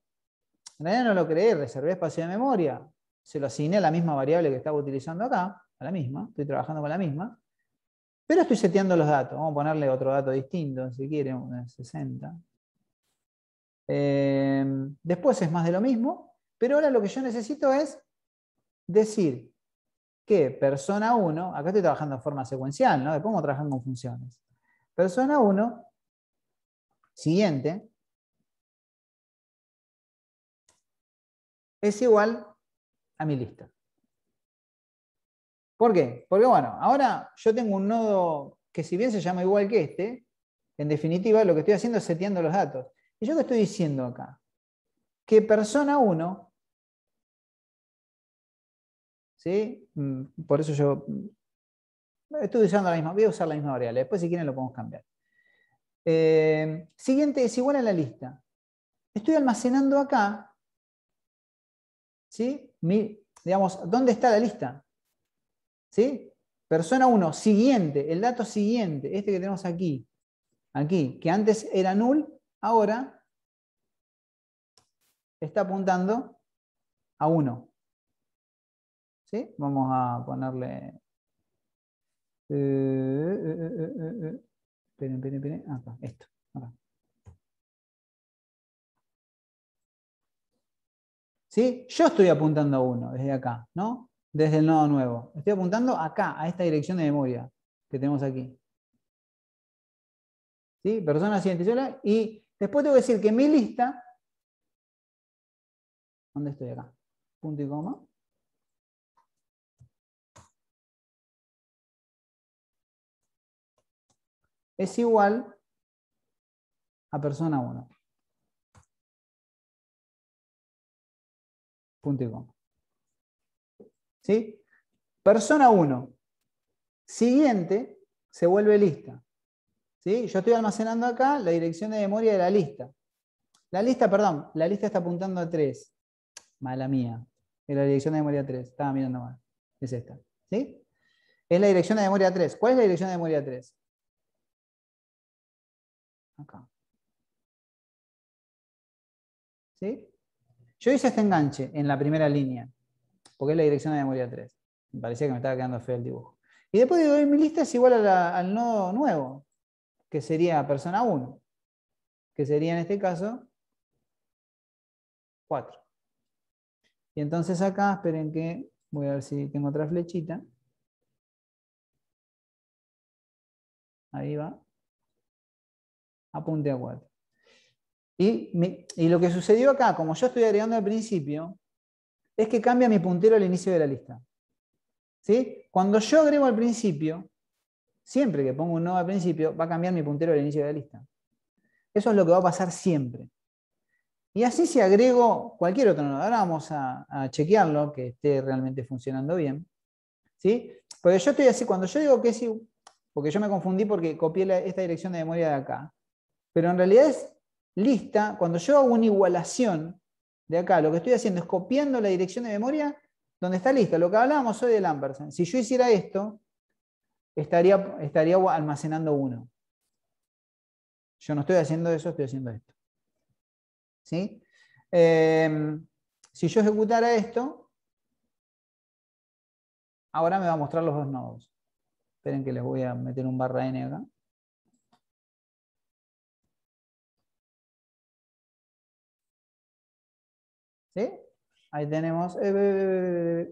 En realidad no lo creé, reservé espacio de memoria. Se lo asigné a la misma variable que estaba utilizando acá, a la misma, estoy trabajando con la misma. Pero estoy seteando los datos. Vamos a ponerle otro dato distinto, si quiere, un 60. Em, después es más de lo mismo, pero ahora lo que yo necesito es decir que persona 1, acá estoy trabajando en forma secuencial, ¿no? Después vamos trabajar con funciones. Persona 1, siguiente, es igual a mi lista. ¿Por qué? Porque bueno, ahora yo tengo un nodo que si bien se llama igual que este, en definitiva lo que estoy haciendo es seteando los datos. ¿Y yo qué estoy diciendo acá? Que persona 1, ¿sí? Mm, por eso yo mm, estoy usando la misma, voy a usar la misma variable, después si quieren lo podemos cambiar. Eh, siguiente es igual a la lista. Estoy almacenando acá, ¿sí? digamos, ¿dónde está la lista? ¿Sí? Persona 1, siguiente, el dato siguiente, este que tenemos aquí, aquí, que antes era null, ahora está apuntando a 1. ¿Sí? Vamos a ponerle... Eh, eh, eh, esperen, esperen, esperen. Ah, acá, esto. ¿Sí? Yo estoy apuntando a 1 desde acá, ¿no? desde el nodo nuevo. Estoy apuntando acá, a esta dirección de memoria que tenemos aquí. ¿Sí? Persona siguiente Y después tengo que decir que mi lista. ¿Dónde estoy acá? Punto y coma. Es igual a persona 1. Punto y coma. ¿sí? Persona 1, siguiente, se vuelve lista. ¿sí? Yo estoy almacenando acá la dirección de memoria de la lista. La lista, perdón, la lista está apuntando a 3. Mala mía. Es la dirección de memoria 3. Estaba mirando mal. Es esta. ¿Sí? Es la dirección de memoria 3. ¿Cuál es la dirección de memoria 3? Acá. ¿Sí? Yo hice este enganche en la primera línea porque es la dirección de memoria 3. Me parecía que me estaba quedando feo el dibujo. Y después de doy mi lista es igual al nodo nuevo, que sería persona 1, que sería en este caso 4. Y entonces acá, esperen que voy a ver si tengo otra flechita. Ahí va. Apunte a 4. y lo que sucedió acá, como yo estoy agregando al principio, es que cambia mi puntero al inicio de la lista. ¿Sí? Cuando yo agrego al principio, siempre que pongo un nodo al principio, va a cambiar mi puntero al inicio de la lista. Eso es lo que va a pasar siempre. Y así si agrego cualquier otro nodo, ahora vamos a, chequearlo, que esté realmente funcionando bien. ¿Sí? Porque yo estoy así, cuando yo digo que sí, porque yo me confundí porque copié esta dirección de memoria de acá, pero en realidad es lista, cuando yo hago una igualación, de acá, lo que estoy haciendo es copiando la dirección de memoria donde está lista. Lo que hablábamos hoy del ampersand. Si yo hiciera esto, estaría, estaría almacenando uno Yo no estoy haciendo eso, estoy haciendo esto. Em, si yo ejecutara esto, ahora me va a mostrar los dos nodos. Esperen que les voy a meter un barra n acá. ¿Sí? Ahí tenemos... Eh,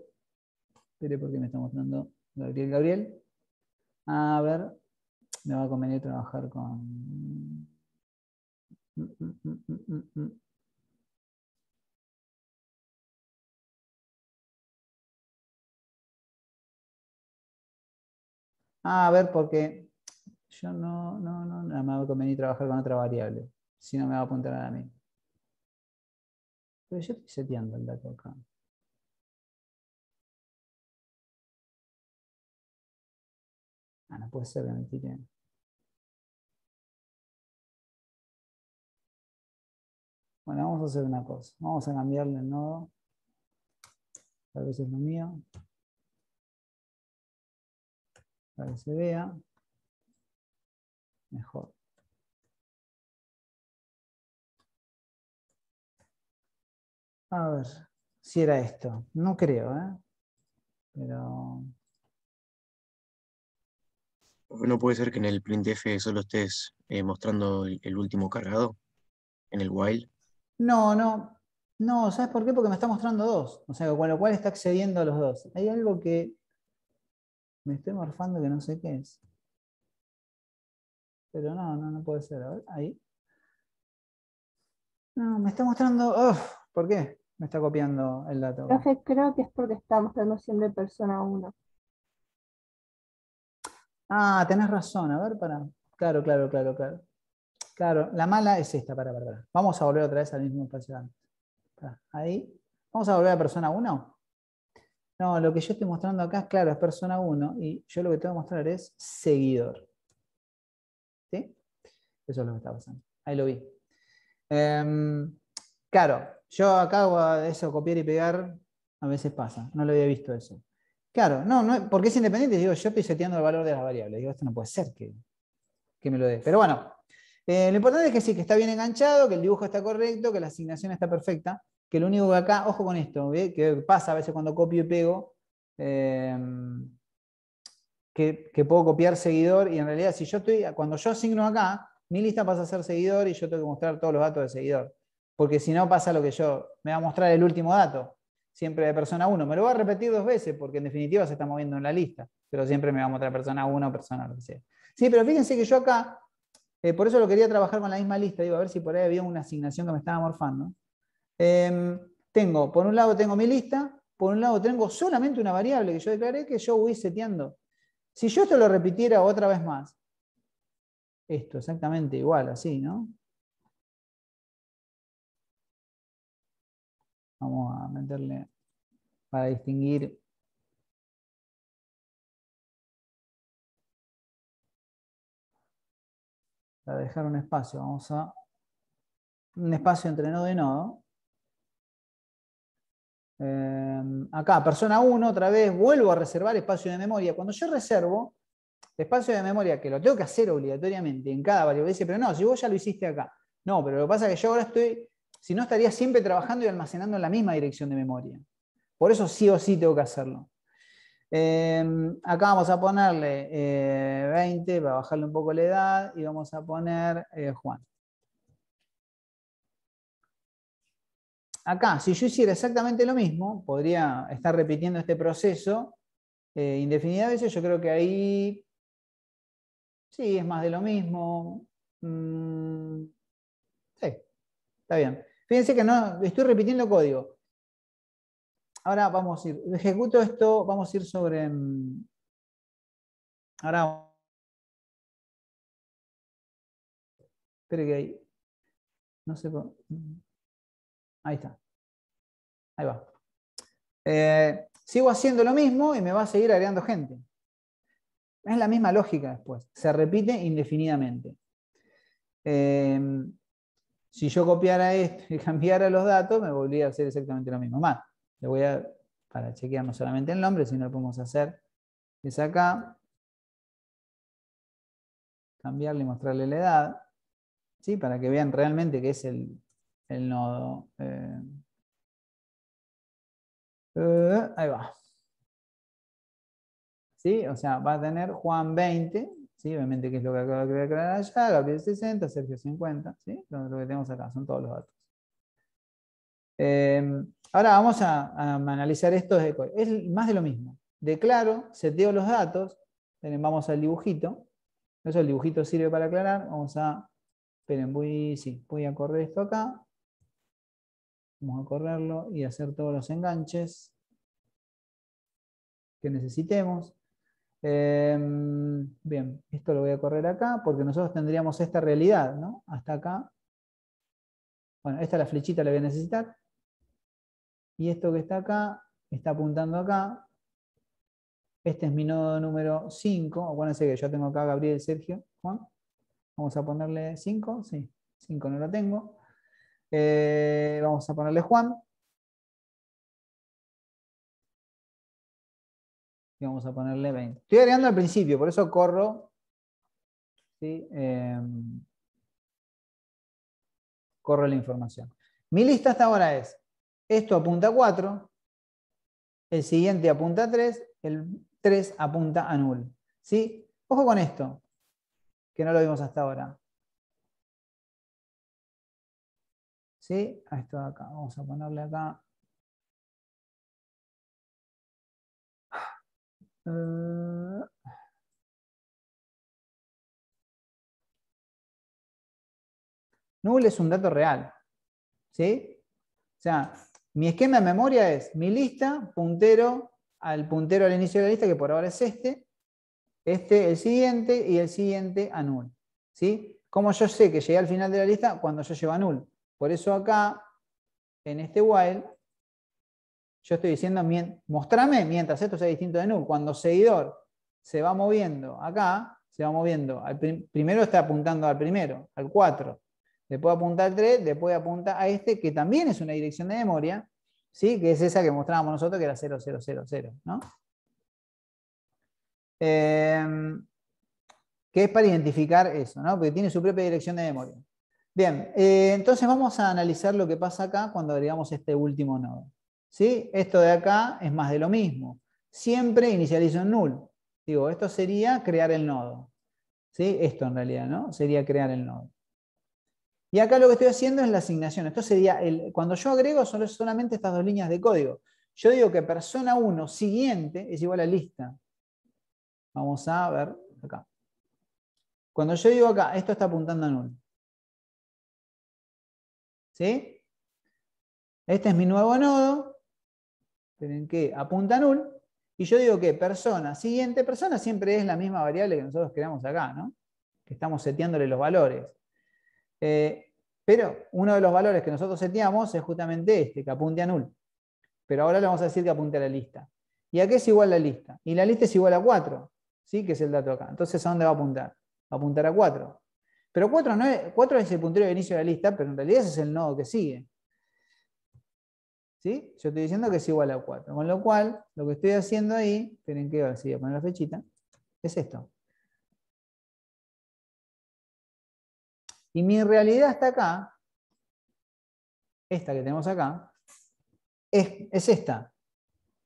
espere porque me está mostrando Gabriel Gabriel. A ver, me va a convenir trabajar con... Mm, mm, mm, ah, a ver, porque yo no, no, no me va a convenir trabajar con otra variable, si no me va a apuntar a mí. Pero yo estoy seteando el dato acá. Ah, no puede ser, me tire. Bueno, vamos a hacer una cosa. Vamos a cambiarle el nodo. Tal vez es lo mío. Para que se vea. Mejor. A ver si era esto. No creo, ¿eh? Pero... ¿No puede ser que en el printf solo estés eh, mostrando el, último cargado? ¿En el while? No, no. No, ¿sabes por qué? Porque me está mostrando dos. O sea, con lo cual está accediendo a los dos. Hay algo que me estoy morfando que no sé qué es. Pero no, no, no puede ser. A ver, ahí. No, me está mostrando... Uf, ¿Por qué? Me está copiando el dato. creo que es porque está mostrando siempre persona 1. Ah, tenés razón. A ver, para. Claro, claro, claro, claro. Claro, la mala es esta, para, para, Vamos a volver otra vez al mismo espacio Ahí. Vamos a volver a persona 1. No, lo que yo estoy mostrando acá, claro, es persona 1 y yo lo que te voy a mostrar es seguidor. ¿Sí? Eso es lo que está pasando. Ahí lo vi. Eh Claro, yo acá hago eso, copiar y pegar, a veces pasa, no lo había visto eso. Claro, no, porque es independiente, digo, yo estoy seteando el valor de las variables, digo, esto no puede ser que, que me lo dé. Pero bueno, eh, lo importante es que sí, que está bien enganchado, que el dibujo está correcto, que la asignación está perfecta, que lo único que acá, ojo con esto, que pasa a veces cuando copio y pego, em, que, que, puedo copiar seguidor y en realidad si yo estoy, cuando yo asigno acá, mi lista pasa a ser seguidor y yo tengo que mostrar todos los datos de seguidor. Porque si no pasa lo que yo, me va a mostrar el último dato, siempre de persona 1. Me lo va a repetir dos veces porque en definitiva se está moviendo en la lista, pero siempre me va a mostrar persona 1, persona lo que sea. Sí, pero fíjense que yo acá, eh, por eso lo quería trabajar con la misma lista, Iba a ver si por ahí había una asignación que me estaba morfando. Em, tengo, por un lado tengo mi lista, por un lado tengo solamente una variable que yo declaré que yo voy seteando. Si yo esto lo repitiera otra vez más, esto exactamente igual, así, ¿no? Vamos a meterle para distinguir para dejar un espacio. Vamos a un espacio entre nodo y nodo. Em, acá, persona 1, otra vez, vuelvo a reservar espacio de memoria. Cuando yo reservo espacio de memoria, que lo tengo que hacer obligatoriamente en cada variable, dice, pero no, si vos ya lo hiciste acá. No, pero lo que pasa es que yo ahora estoy si no, estaría siempre trabajando y almacenando en la misma dirección de memoria. Por eso sí o sí tengo que hacerlo. Eh, acá vamos a ponerle 20 eh, para bajarle un poco la edad y vamos a poner eh, Juan. Acá, si yo hiciera exactamente lo mismo, podría estar repitiendo este proceso indefinidamente, Yo creo que ahí sí es más de lo mismo. Mm, sí, está bien. Fíjense que no, estoy repitiendo código. Ahora vamos a ir, ejecuto esto, vamos a ir sobre... Mm, ahora... Espere que ahí... No sé... Mm, ahí está. Ahí va. Eh, sigo haciendo lo mismo y me va a seguir agregando gente. Es la misma lógica después. Se repite indefinidamente. Eh, si yo copiara esto y *laughs* cambiara los datos, me volvía a hacer exactamente lo mismo. Más, le voy a, para chequear no solamente el nombre, sino lo podemos hacer, es acá, cambiarle y mostrarle la edad, para que vean realmente que es el, nodo. Eh, eh, ahí va. O sea, va a tener Juan 20, ¿sí? Obviamente, que es lo que acaba de crear allá? Gabriel 60, Sergio 50, Lo, que tenemos acá, son todos los datos. Em, ahora vamos a, analizar esto Es más de lo mismo. Declaro, seteo los datos, vamos al dibujito. el dibujito sirve para aclarar. Vamos a, esperen, voy, sí, voy a correr esto acá. Vamos a correrlo y hacer todos los enganches que necesitemos. Em, bien, esto lo voy a correr acá porque nosotros tendríamos esta realidad, ¿no? Hasta acá. Bueno, esta la flechita la voy a necesitar. Y esto que está acá, está apuntando acá. Este es mi nodo número 5. Acuérdense que yo tengo acá Gabriel, Sergio, Juan. Vamos a ponerle 5. Sí, 5 no lo tengo. Eh, vamos a ponerle Juan. vamos a ponerle 20. Estoy agregando al principio, por eso corro. Em, corro la información. Mi lista hasta ahora es, esto apunta a 4, el siguiente apunta a 3, el 3 apunta a null. ¿sí? Ojo con esto, que no lo vimos hasta ahora. ¿Sí? A esto acá, vamos a ponerle acá Ah. Null es un dato real. ¿Sí? O sea, mi esquema de memoria es mi lista, puntero al puntero al inicio de la lista, que por ahora es este, este el siguiente y el siguiente a null. ¿Sí? ¿Cómo yo sé que llegué al final de la lista? Cuando yo llevo a null. Por eso acá, en este while, yo estoy diciendo, mostrame mientras esto sea distinto de null. Cuando seguidor se va moviendo acá, se va moviendo. primero está apuntando al primero, al 4. Después apunta al 3, después apunta a este, que también es una dirección de memoria, ¿sí? que es esa que mostrábamos nosotros, que era 0000. ¿no? Em, que es para identificar eso, ¿no? porque tiene su propia dirección de memoria. Bien, eh, entonces vamos a analizar lo que pasa acá cuando agregamos este último nodo. Esto de acá es más de lo mismo. Siempre inicializo en null. Digo, esto sería crear el nodo. Esto en realidad, ¿no? Sería crear el nodo. Y acá lo que estoy haciendo es la asignación. Esto sería, el, cuando yo agrego solo, solamente estas dos líneas de código. Yo digo que persona 1 siguiente es igual a lista. Vamos a ver acá. Cuando yo digo acá, esto está apuntando a null. ¿Sí? Este es mi nuevo nodo tienen que a null y yo digo que persona, siguiente persona siempre es la misma variable que nosotros creamos acá, ¿no? que estamos seteándole los valores. Eh, pero uno de los valores que nosotros seteamos es justamente este, que apunte a null. Pero ahora le vamos a decir que apunte a la lista. ¿Y a qué es igual la lista? Y la lista es igual a 4, ¿sí? que es el dato acá. Entonces, ¿a dónde va a apuntar? Va a apuntar a 4. Pero 4, es, 4 es el puntero de inicio de la lista, pero en realidad ese es el nodo que sigue. Yo estoy diciendo que es igual a 4. Con lo cual, lo que estoy haciendo ahí, tienen que ver si voy a poner la flechita, es esto. Y mi realidad hasta acá, esta que tenemos acá, es, es esta.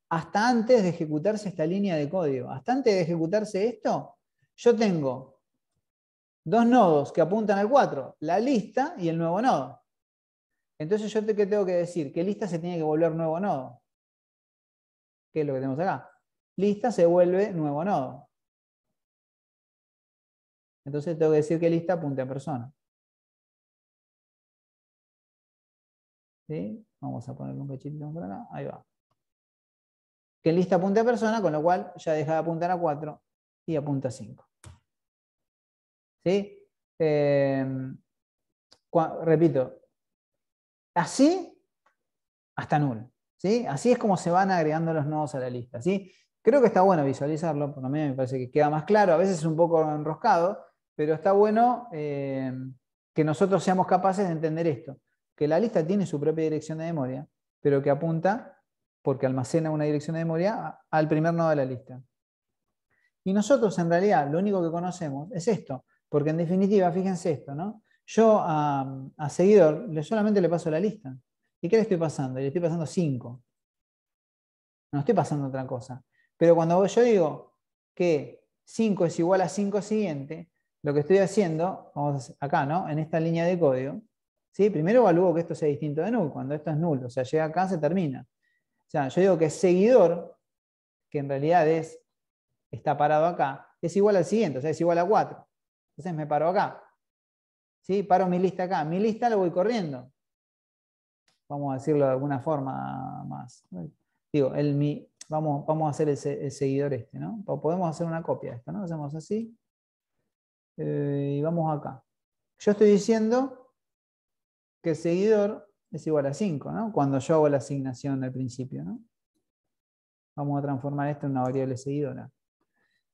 Hasta antes de ejecutarse esta línea de código, hasta antes de ejecutarse esto, yo tengo dos nodos que apuntan al 4, la lista y el nuevo nodo. Entonces, ¿yo te, qué tengo que decir? Que lista se tiene que volver nuevo nodo. ¿Qué es lo que tenemos acá? Lista se vuelve nuevo nodo. Entonces tengo que decir que lista apunta a persona. ¿Sí? Vamos a ponerle un cachito por acá. Ahí va. Que lista apunta a persona, con lo cual ya deja de apuntar a 4 y apunta a 5. ¿Sí? Eh, repito, así hasta null. ¿sí? Así es como se van agregando los nodos a la lista. ¿sí? Creo que está bueno visualizarlo, por lo menos me parece que queda más claro. A veces es un poco enroscado, pero está bueno eh, que nosotros seamos capaces de entender esto. Que la lista tiene su propia dirección de memoria, pero que apunta, porque almacena una dirección de memoria, al primer nodo de la lista. Y nosotros en realidad lo único que conocemos es esto, porque en definitiva, fíjense esto, ¿no? Yo a, seguidor solamente le paso la lista. ¿Y qué le estoy pasando? Le estoy pasando 5. No estoy pasando otra cosa. Pero cuando yo digo que 5 es igual a 5 siguiente, lo que estoy haciendo, vamos acá, ¿no? En esta línea de código, ¿sí? Primero evalúo que esto sea distinto de null, cuando esto es null, o sea, llega acá, se termina. O sea, yo digo que seguidor, que en realidad es, está parado acá, es igual al siguiente, o sea, es igual a 4. Entonces me paro acá. ¿sí? Paro mi lista acá. Mi lista la voy corriendo. Vamos a decirlo de alguna forma más. Digo, el, vamos, vamos a hacer el, seguidor este, ¿no? podemos hacer una copia de esto, ¿no? Hacemos así. Eh, y vamos acá. Yo estoy diciendo que el seguidor es igual a 5, ¿no? Cuando yo hago la asignación al principio, Vamos a transformar esto en una variable seguidora.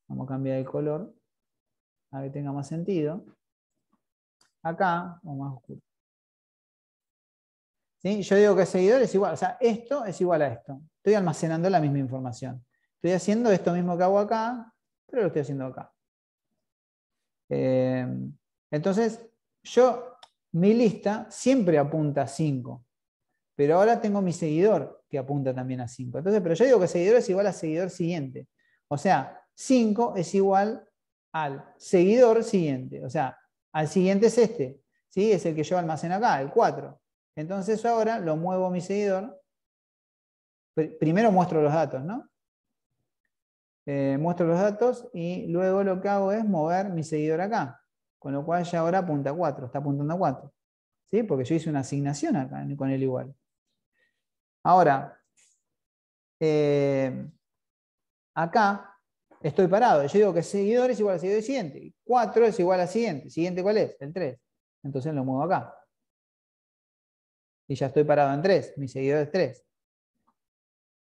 Vamos a cambiar el color a que tenga más sentido acá, o más oscuro. Yo digo que seguidor es igual, o sea, esto es igual a esto. Estoy almacenando la misma información. Estoy haciendo esto mismo que hago acá, pero lo estoy haciendo acá. Eh, entonces, yo, mi lista siempre apunta a 5, pero ahora tengo mi seguidor que apunta también a 5. Entonces, pero yo digo que seguidor es igual a seguidor siguiente. O sea, 5 es igual al seguidor siguiente. O sea, al siguiente es este, ¿sí? es el que yo almaceno acá, el 4. Entonces ahora lo muevo mi seguidor. Primero muestro los datos, ¿no? Eh, muestro los datos y luego lo que hago es mover mi seguidor acá. Con lo cual ya ahora apunta a 4, está apuntando a 4. ¿Sí? Porque yo hice una asignación acá con el igual. Ahora, eh, acá estoy parado. Yo digo que seguidor es igual a seguidor siguiente. 4 es igual a siguiente. ¿Siguiente cuál es? El 3. Entonces lo muevo acá. Y ya estoy parado en 3. Mi seguidor es 3.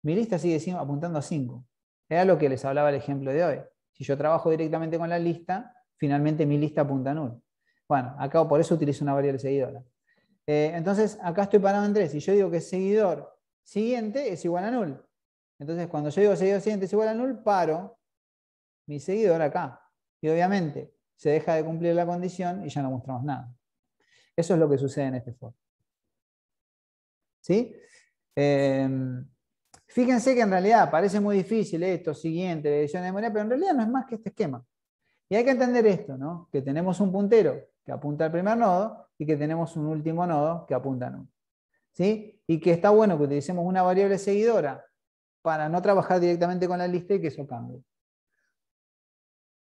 Mi lista sigue apuntando a 5. Era lo que les hablaba el ejemplo de hoy. Si yo trabajo directamente con la lista, finalmente mi lista apunta a null. Bueno, acá por eso utilizo una variable seguidora. Eh, entonces, acá estoy parado en 3. Y yo digo que seguidor siguiente es igual a null. Entonces, cuando yo digo seguidor siguiente es igual a null, paro mi seguidor acá. Y obviamente se deja de cumplir la condición y ya no mostramos nada. Eso es lo que sucede en este foro. ¿Sí? Em, fíjense que en realidad parece muy difícil esto, siguiente, edición de memoria, pero en realidad no es más que este esquema. Y hay que entender esto, ¿no? Que tenemos un puntero que apunta al primer nodo y que tenemos un último nodo que apunta a uno ¿Sí? Y que está bueno que utilicemos una variable seguidora para no trabajar directamente con la lista y que eso cambie.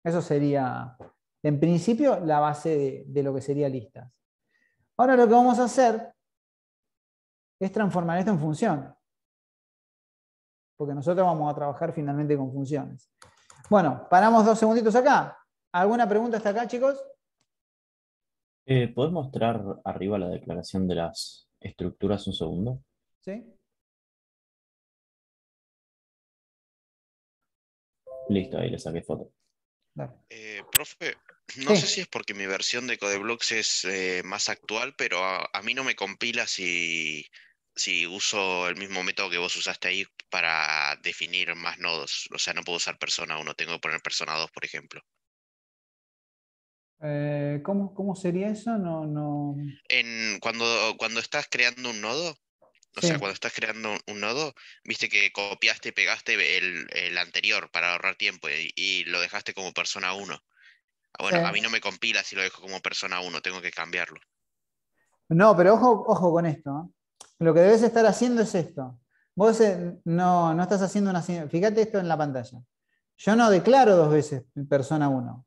Eso sería, en principio, la base de, lo que sería listas. Ahora lo que vamos a hacer es transformar esto en función. Porque nosotros vamos a trabajar finalmente con funciones. Bueno, paramos dos segunditos acá. ¿Alguna pregunta hasta acá, chicos? Eh, mostrar arriba la declaración de las estructuras un segundo? Sí. Listo, ahí le saqué foto. Eh, profe, no sé si es porque mi versión de Codeblocks es eh, más actual, pero a, mí no me compila si, si uso el mismo método que vos usaste ahí para definir más nodos. O sea, no puedo usar persona 1, tengo que poner persona 2, por ejemplo. Eh, ¿cómo, ¿cómo, sería eso? No, no... En, cuando, cuando estás creando un nodo, o sea, cuando estás creando un, nodo, viste que copiaste y pegaste el, anterior para ahorrar tiempo y, lo dejaste como persona 1. Ah, bueno, a mí no me compila si lo dejo como persona 1, tengo que cambiarlo. No, pero ojo, ojo con esto. ¿eh? Lo que debes estar haciendo es esto. Vos eh, no, no estás haciendo una... Fíjate esto en la pantalla. Yo no declaro dos veces persona 1.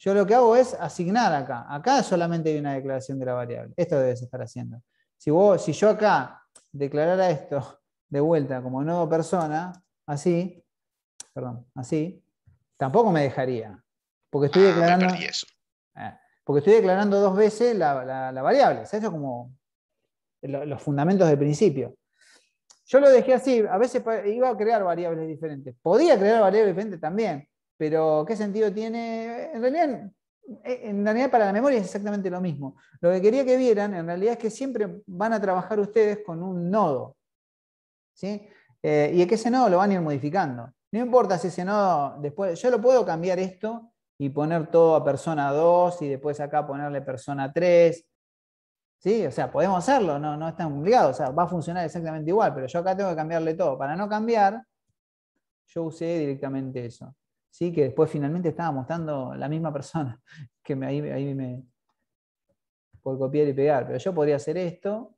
Yo lo que hago es asignar acá. Acá solamente hay una declaración de la variable. Esto debes estar haciendo. Si, si yo acá declarara esto de vuelta como nuevo persona, así, perdón, así, tampoco me dejaría. Porque estoy ah, declarando. Eh, porque estoy declarando dos veces la, variable. eso es como los fundamentos de principio. Yo lo dejé así, a veces iba a crear variables diferentes. Podía crear variables diferentes también, pero ¿qué sentido tiene? En realidad eh, en realidad para la memoria es exactamente lo mismo. Lo que quería que vieran en realidad es que siempre van a trabajar ustedes con un nodo. ¿sí? Eh, y que ese nodo lo van a ir modificando. No importa si ese nodo después, yo lo puedo cambiar esto y poner todo a persona 2 y después acá ponerle persona 3. ¿Sí? O sea, podemos hacerlo, no, no es tan o sea, va a funcionar exactamente igual, pero yo acá tengo que cambiarle todo. Para no cambiar, yo usé directamente eso. ¿sí? que después finalmente estaba mostrando la misma persona, *laughs* que me, ahí, me por copiar y pegar, pero yo podría hacer esto,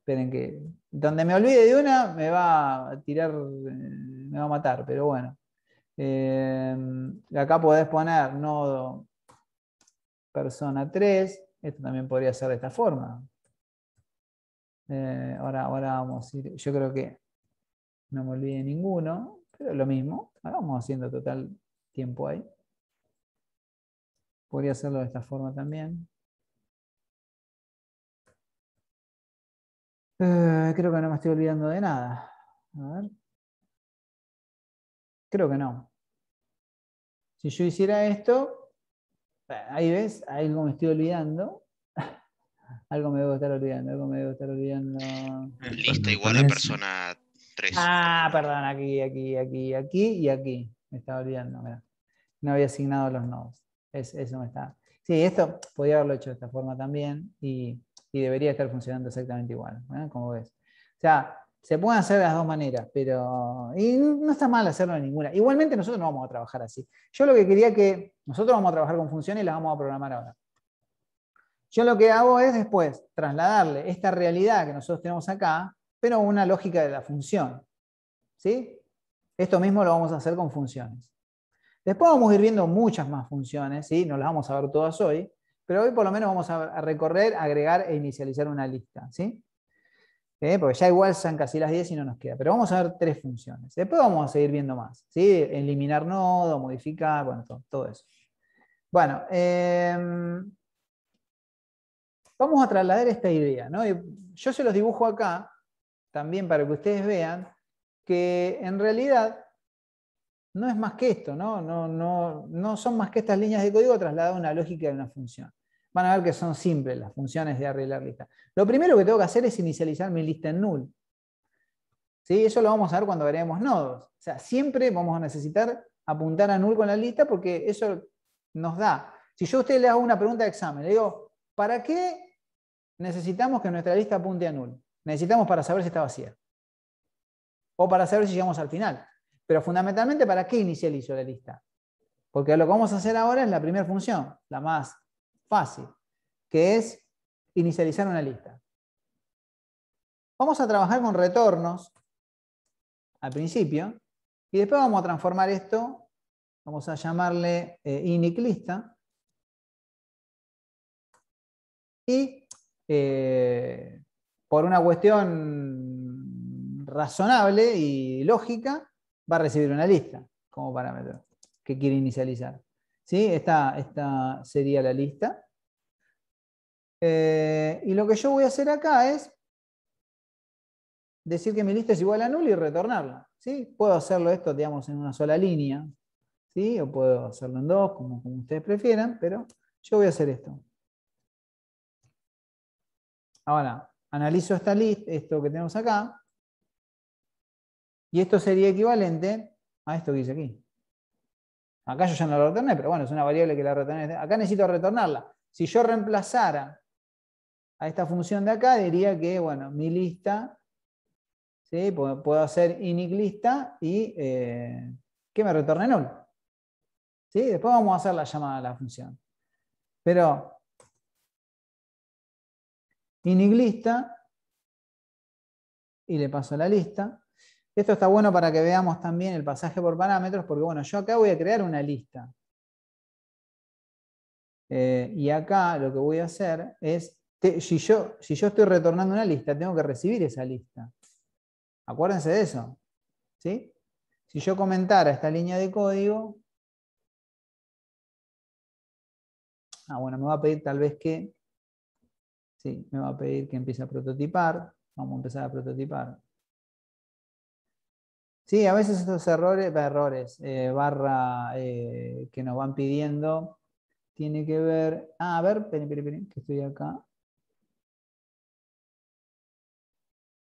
esperen que donde me olvide de una me va a tirar, me va a matar, pero bueno. Eh, acá podés poner nodo persona 3, esto también podría ser de esta forma. Eh, ahora, ahora vamos a ir, yo creo que no me olvide ninguno, pero lo mismo, vamos haciendo total tiempo ahí. Podría hacerlo de esta forma también. Eh, creo que no me estoy olvidando de nada. A ver. Creo que no. Si yo hiciera esto, eh, ahí ves, algo me estoy olvidando. *laughs* algo me debo estar olvidando, algo me debo estar olvidando. Listo, igual la persona Ah, perdón, aquí, aquí, aquí, aquí y aquí. Me estaba olvidando, No había asignado los nodos. Es, eso me está. Sí, esto podía haberlo hecho de esta forma también y, debería estar funcionando exactamente igual, ¿eh? como ves. O sea, se pueden hacer de las dos maneras, pero y no está mal hacerlo de ninguna. Igualmente nosotros no vamos a trabajar así. Yo lo que quería que nosotros vamos a trabajar con funciones y las vamos a programar ahora. Yo lo que hago es después trasladarle esta realidad que nosotros tenemos acá pero una lógica de la función. ¿Sí? Esto mismo lo vamos a hacer con funciones. Después vamos a ir viendo muchas más funciones, ¿sí? no las vamos a ver todas hoy, pero hoy por lo menos vamos a recorrer, agregar e inicializar una lista. ¿Eh? Porque ya igual son casi las 10 y no nos queda. Pero vamos a ver tres funciones. Después vamos a seguir viendo más. ¿sí? Eliminar nodo, modificar, bueno, todo, eso. Bueno, em, vamos a trasladar esta idea. Yo se los dibujo acá también para que ustedes vean que en realidad no es más que esto, ¿no? No, no, no son más que estas líneas de código trasladadas a una lógica de una función. Van a ver que son simples las funciones de arreglar lista. Lo primero que tengo que hacer es inicializar mi lista en null. ¿Sí? Eso lo vamos a ver cuando veremos nodos. O sea, siempre vamos a necesitar apuntar a null con la lista porque eso nos da. Si yo a usted le hago una pregunta de examen, le digo, ¿para qué necesitamos que nuestra lista apunte a null? necesitamos para saber si está vacía. O para saber si llegamos al final. Pero fundamentalmente, ¿para qué inicializo la lista? Porque lo que vamos a hacer ahora es la primera función, la más fácil, que es inicializar una lista. Vamos a trabajar con retornos al principio y después vamos a transformar esto, vamos a llamarle eh, iniclista. Y eh, por una cuestión razonable y lógica, va a recibir una lista como parámetro que quiere inicializar. ¿Sí? Esta, esta sería la lista. Eh, y lo que yo voy a hacer acá es decir que mi lista es igual a null y retornarla. ¿sí? Puedo hacerlo esto, digamos, en una sola línea, ¿sí? o puedo hacerlo en dos, como, como ustedes prefieran, pero yo voy a hacer esto. Ahora, analizo esta lista, esto que tenemos acá, y esto sería equivalente a esto que hice aquí. Acá yo ya no lo retorné, pero bueno, es una variable que la retorné. Acá necesito retornarla. Si yo reemplazara a esta función de acá, diría que, bueno, mi lista, ¿sí? puedo hacer init lista y eh, que me retorne null. ¿Sí? Después vamos a hacer la llamada a la función. Pero y y le paso la lista. Esto está bueno para que veamos también el pasaje por parámetros, porque bueno, yo acá voy a crear una lista. Eh, y acá lo que voy a hacer es, si, yo, si yo estoy retornando una lista, tengo que recibir esa lista. Acuérdense de eso. Si yo comentara esta línea de código, ah, bueno, me va a pedir tal vez que Sí, me va a pedir que empiece a prototipar. Vamos a empezar a prototipar. Sí, a veces estos errores, errores, eh, barra eh, que nos van pidiendo, tiene que ver... Ah, a ver, que estoy acá.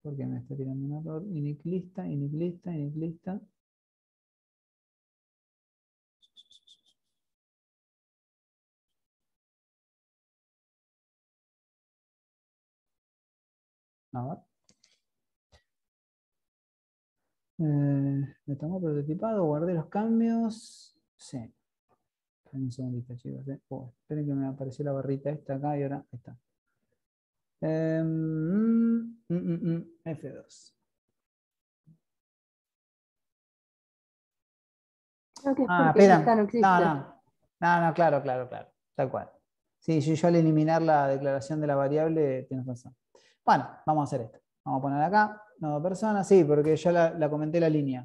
Porque me está tirando un error. Iniclista, iniclista, iniclista. A ver. Eh, prototipado, guardé los cambios. Sí. Esperen un segundito, chicos. Eh. Oh, esperen que me apareció la barrita esta acá y ahora está. Em, mm, mm, mm, F2. ah, espera. no, no, no. claro, claro, claro. Tal cual. Sí, yo, yo al eliminar la declaración de la variable, tienes razón. Bueno, vamos a hacer esto. Vamos a poner acá, Nueva persona. Sí, porque ya la, comenté la línea.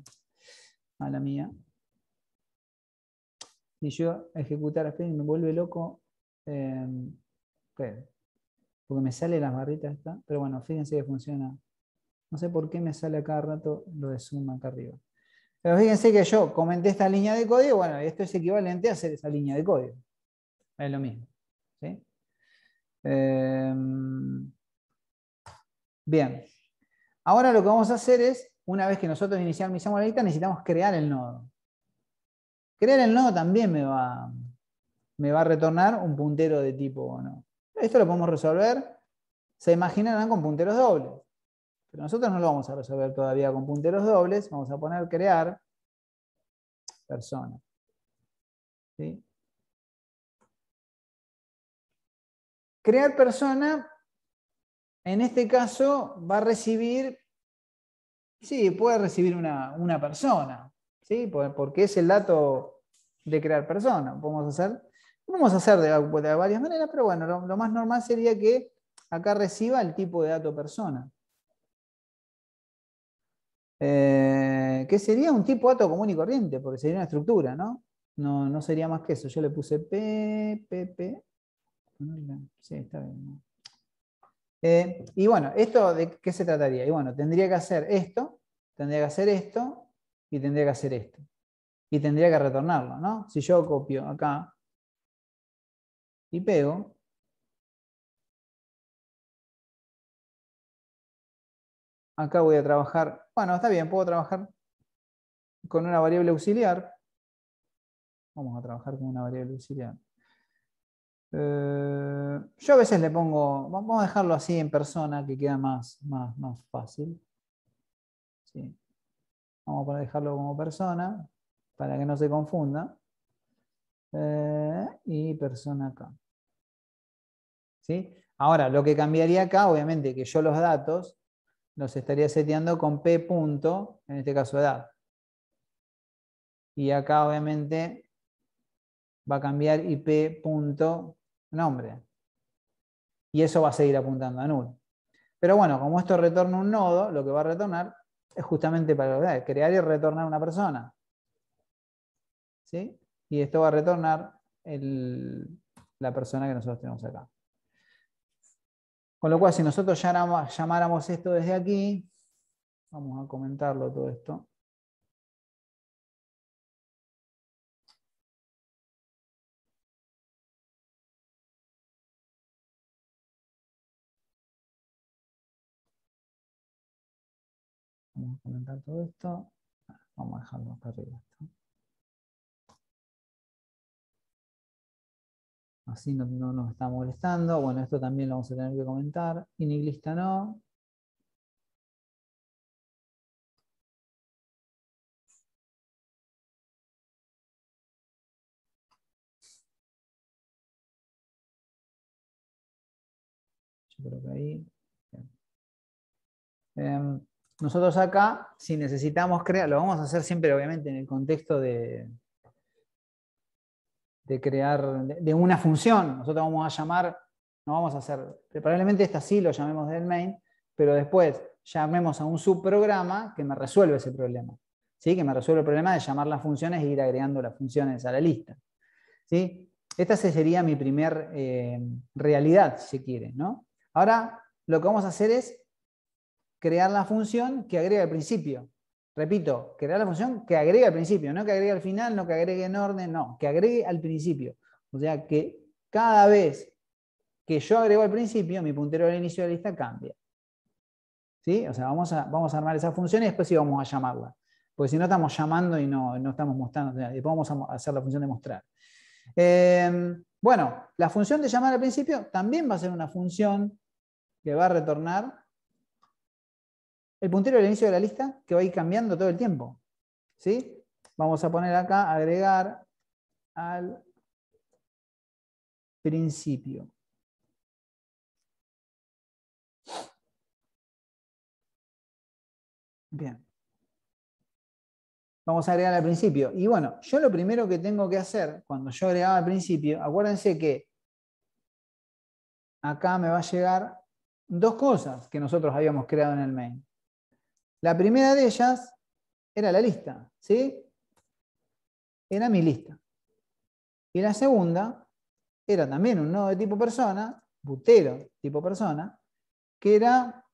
A ah, la mía. Y yo ejecutar a me vuelve loco. Em, porque me sale las barritas esta. Pero bueno, fíjense que funciona. No sé por qué me sale a cada rato lo de suma acá arriba. Pero fíjense que yo comenté esta línea de código, bueno, esto es equivalente a hacer esa línea de código. Es lo mismo. ¿sí? Em, Bien. Ahora lo que vamos a hacer es, una vez que nosotros iniciamos la lista, necesitamos crear el nodo. Crear el nodo también me va, me va a retornar un puntero de tipo o no. Esto lo podemos resolver, se imaginarán con punteros dobles. Pero nosotros no lo vamos a resolver todavía con punteros dobles. Vamos a poner crear persona. Crear persona en este caso va a recibir, sí, puede recibir una, persona, ¿sí? porque es el dato de crear persona. Podemos hacer, vamos a hacer de, varias maneras, pero bueno, lo, más normal sería que acá reciba el tipo de dato persona. Eh, que sería un tipo de dato común y corriente, porque sería una estructura, ¿no? No, sería más que eso. Yo le puse P, Sí, está bien. Eh, y bueno, ¿esto de qué se trataría? Y bueno, tendría que hacer esto, tendría que hacer esto y tendría que hacer esto. Y tendría que retornarlo, ¿no? Si yo copio acá y pego, acá voy a trabajar, bueno, está bien, puedo trabajar con una variable auxiliar. Vamos a trabajar con una variable auxiliar. Eh, yo a veces le pongo, vamos a dejarlo así en persona que queda más, más, fácil. Vamos a dejarlo como persona para que no se confunda. Eh, y persona acá. Ahora, lo que cambiaría acá, obviamente, que yo los datos los estaría seteando con P en este caso edad. Y acá, obviamente, va a cambiar IP punto nombre. Y eso va a seguir apuntando a null. Pero bueno, como esto retorna un nodo, lo que va a retornar es justamente para crear y retornar una persona. ¿Sí? Y esto va a retornar la persona que nosotros tenemos acá. Con lo cual, si nosotros llamáramos esto desde aquí, vamos a comentarlo todo esto. Vamos a comentar todo esto. Vamos a dejarlo acá arriba. Así no, no, nos está molestando. Bueno, esto también lo vamos a tener que comentar. Iniglista no. Yo creo que ahí. Em, nosotros acá, si necesitamos crear, lo vamos a hacer siempre, obviamente, en el contexto de, de crear, de, una función. Nosotros vamos a llamar, no vamos a hacer, probablemente esta sí lo llamemos del main, pero después llamemos a un subprograma que me resuelve ese problema. ¿sí? Que me resuelve el problema de llamar las funciones e ir agregando las funciones a la lista. ¿sí? Esta sería mi primer eh, realidad, si se quiere. ¿no? Ahora, lo que vamos a hacer es crear la función que agrega al principio. Repito, crear la función que agrega al principio, no que agregue al final, no que agregue en orden, no, que agregue al principio. O sea que cada vez que yo agrego al principio, mi puntero al inicio de la lista cambia. ¿Sí? O sea, vamos a, vamos a armar esa función y después sí vamos a llamarla. Porque si no estamos llamando y no, no estamos mostrando, y podemos vamos a hacer la función de mostrar. Em, bueno, la función de llamar al principio también va a ser una función que va a retornar el puntero del inicio de la lista que va a ir cambiando todo el tiempo. ¿Sí? Vamos a poner acá, agregar al principio. Bien. Vamos a agregar al principio. Y bueno, yo lo primero que tengo que hacer cuando yo agregaba al principio, acuérdense que acá me va a llegar dos cosas que nosotros habíamos creado en el main. La primera de ellas era la lista, ¿sí? Era mi lista. Y la segunda era también un nodo de tipo persona, butero tipo persona, que era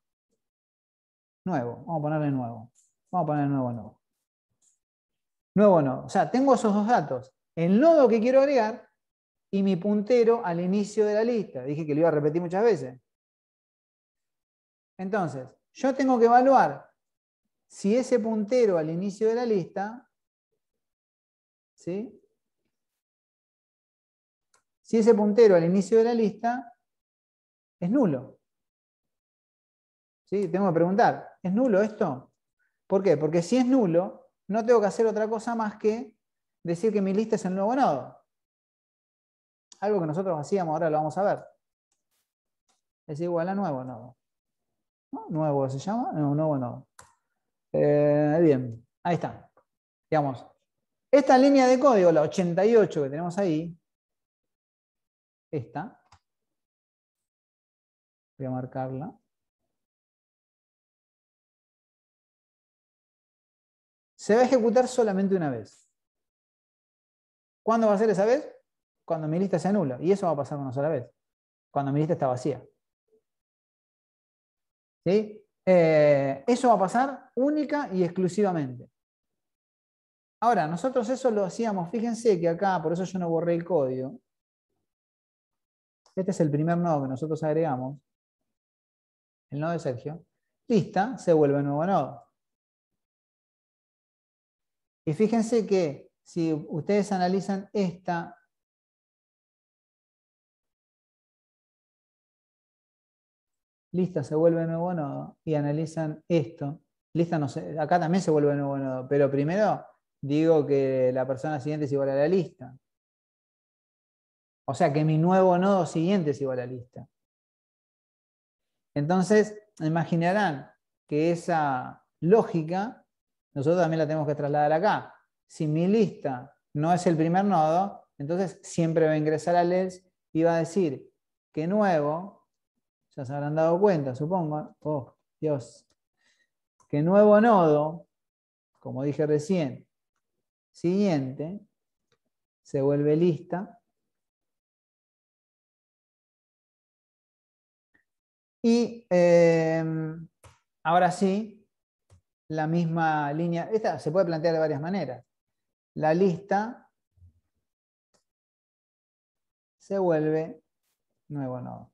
nuevo. Vamos a ponerle nuevo. Vamos a ponerle nuevo nodo. Nuevo nodo. O sea, tengo esos dos datos. El nodo que quiero agregar y mi puntero al inicio de la lista. Dije que lo iba a repetir muchas veces. Entonces, yo tengo que evaluar si ese puntero al inicio de la lista, ¿sí? si ese puntero al inicio de la lista es nulo. ¿Sí? Tengo que preguntar, ¿es nulo esto? ¿Por qué? Porque si es nulo, no tengo que hacer otra cosa más que decir que mi lista es el nuevo nodo. Algo que nosotros hacíamos, ahora lo vamos a ver. Es igual a nuevo nodo. Nuevo se llama, no, nuevo nodo. Eh, bien, ahí está. Digamos, esta línea de código, la 88 que tenemos ahí, esta, voy a marcarla. Se va a ejecutar solamente una vez. ¿Cuándo va a ser esa vez? Cuando mi lista se anula. Y eso va a pasar una sola vez. Cuando mi lista está vacía. ¿Sí? Eh, eso va a pasar única y exclusivamente. Ahora, nosotros eso lo hacíamos, fíjense que acá, por eso yo no borré el código. Este es el primer nodo que nosotros agregamos, el nodo de Sergio. Lista, se vuelve nuevo nodo. Y fíjense que si ustedes analizan esta lista se vuelve nuevo nodo y analizan esto. Lista no acá también se vuelve nuevo nodo, pero primero digo que la persona siguiente es igual a la lista. O sea que mi nuevo nodo siguiente es igual a la lista. Entonces, imaginarán que esa lógica nosotros también la tenemos que trasladar acá. Si mi lista no es el primer nodo, entonces siempre va a ingresar a LES y va a decir que nuevo ya se habrán dado cuenta, supongo. ¿eh? Oh, Dios. Que nuevo nodo, como dije recién, siguiente, se vuelve lista. Y em, ahora sí, la misma línea, esta se puede plantear de varias maneras. La lista se vuelve nuevo nodo.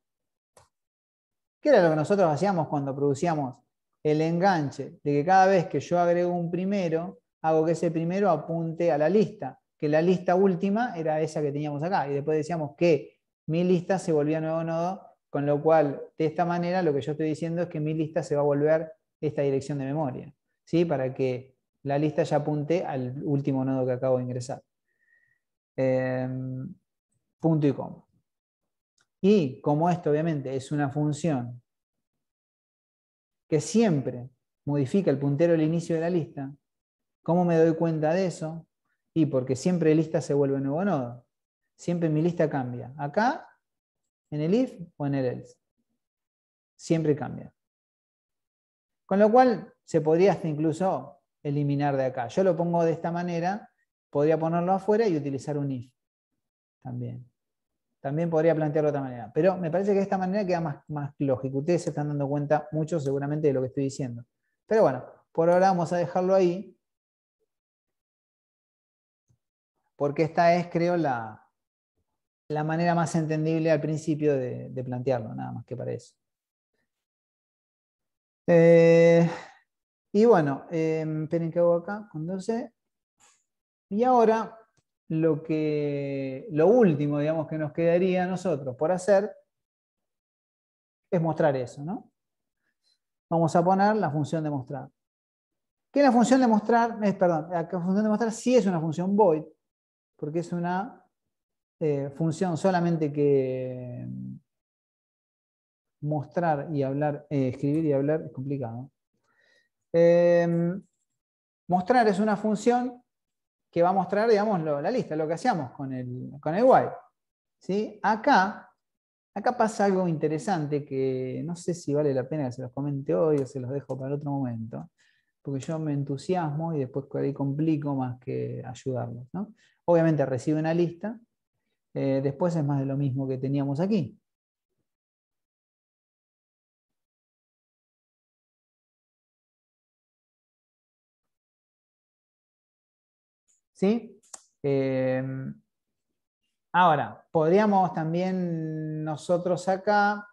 ¿Qué era lo que nosotros hacíamos cuando producíamos el enganche? De que cada vez que yo agrego un primero, hago que ese primero apunte a la lista, que la lista última era esa que teníamos acá. Y después decíamos que mi lista se volvía nuevo nodo, con lo cual, de esta manera, lo que yo estoy diciendo es que mi lista se va a volver esta dirección de memoria, ¿sí? para que la lista ya apunte al último nodo que acabo de ingresar. Em, punto y coma. Y como esto obviamente es una función que siempre modifica el puntero al inicio de la lista, ¿cómo me doy cuenta de eso? Y porque siempre lista se vuelve un nuevo nodo. Siempre mi lista cambia. Acá, en el if o en el else. Siempre cambia. Con lo cual, se podría hasta incluso eliminar de acá. Yo lo pongo de esta manera, podría ponerlo afuera y utilizar un if también. También podría plantearlo de otra manera. Pero me parece que de esta manera queda más, más lógico. Ustedes se están dando cuenta mucho seguramente de lo que estoy diciendo. Pero bueno, por ahora vamos a dejarlo ahí. Porque esta es, creo, la, manera más entendible al principio de, plantearlo, nada más que para eso. Eh, y bueno, eh, esperen que hago acá con 12. Y ahora lo, que, lo último, digamos, que nos quedaría a nosotros por hacer es mostrar eso, ¿no? Vamos a poner la función de mostrar. Que la función de mostrar, es, eh, perdón, la función de mostrar sí es una función void, porque es una eh, función solamente que mm, mostrar y hablar, eh, escribir y hablar es complicado. Em, mostrar es una función que va a mostrar, la lista, lo que hacíamos con el, con ¿sí? Acá, acá pasa algo interesante que no sé si vale la pena que se los comente hoy o se los dejo para otro momento, porque yo me entusiasmo y después complico más que ayudarlos. Obviamente recibe una lista, eh, después es más de lo mismo que teníamos aquí. Em, ahora, podríamos también nosotros acá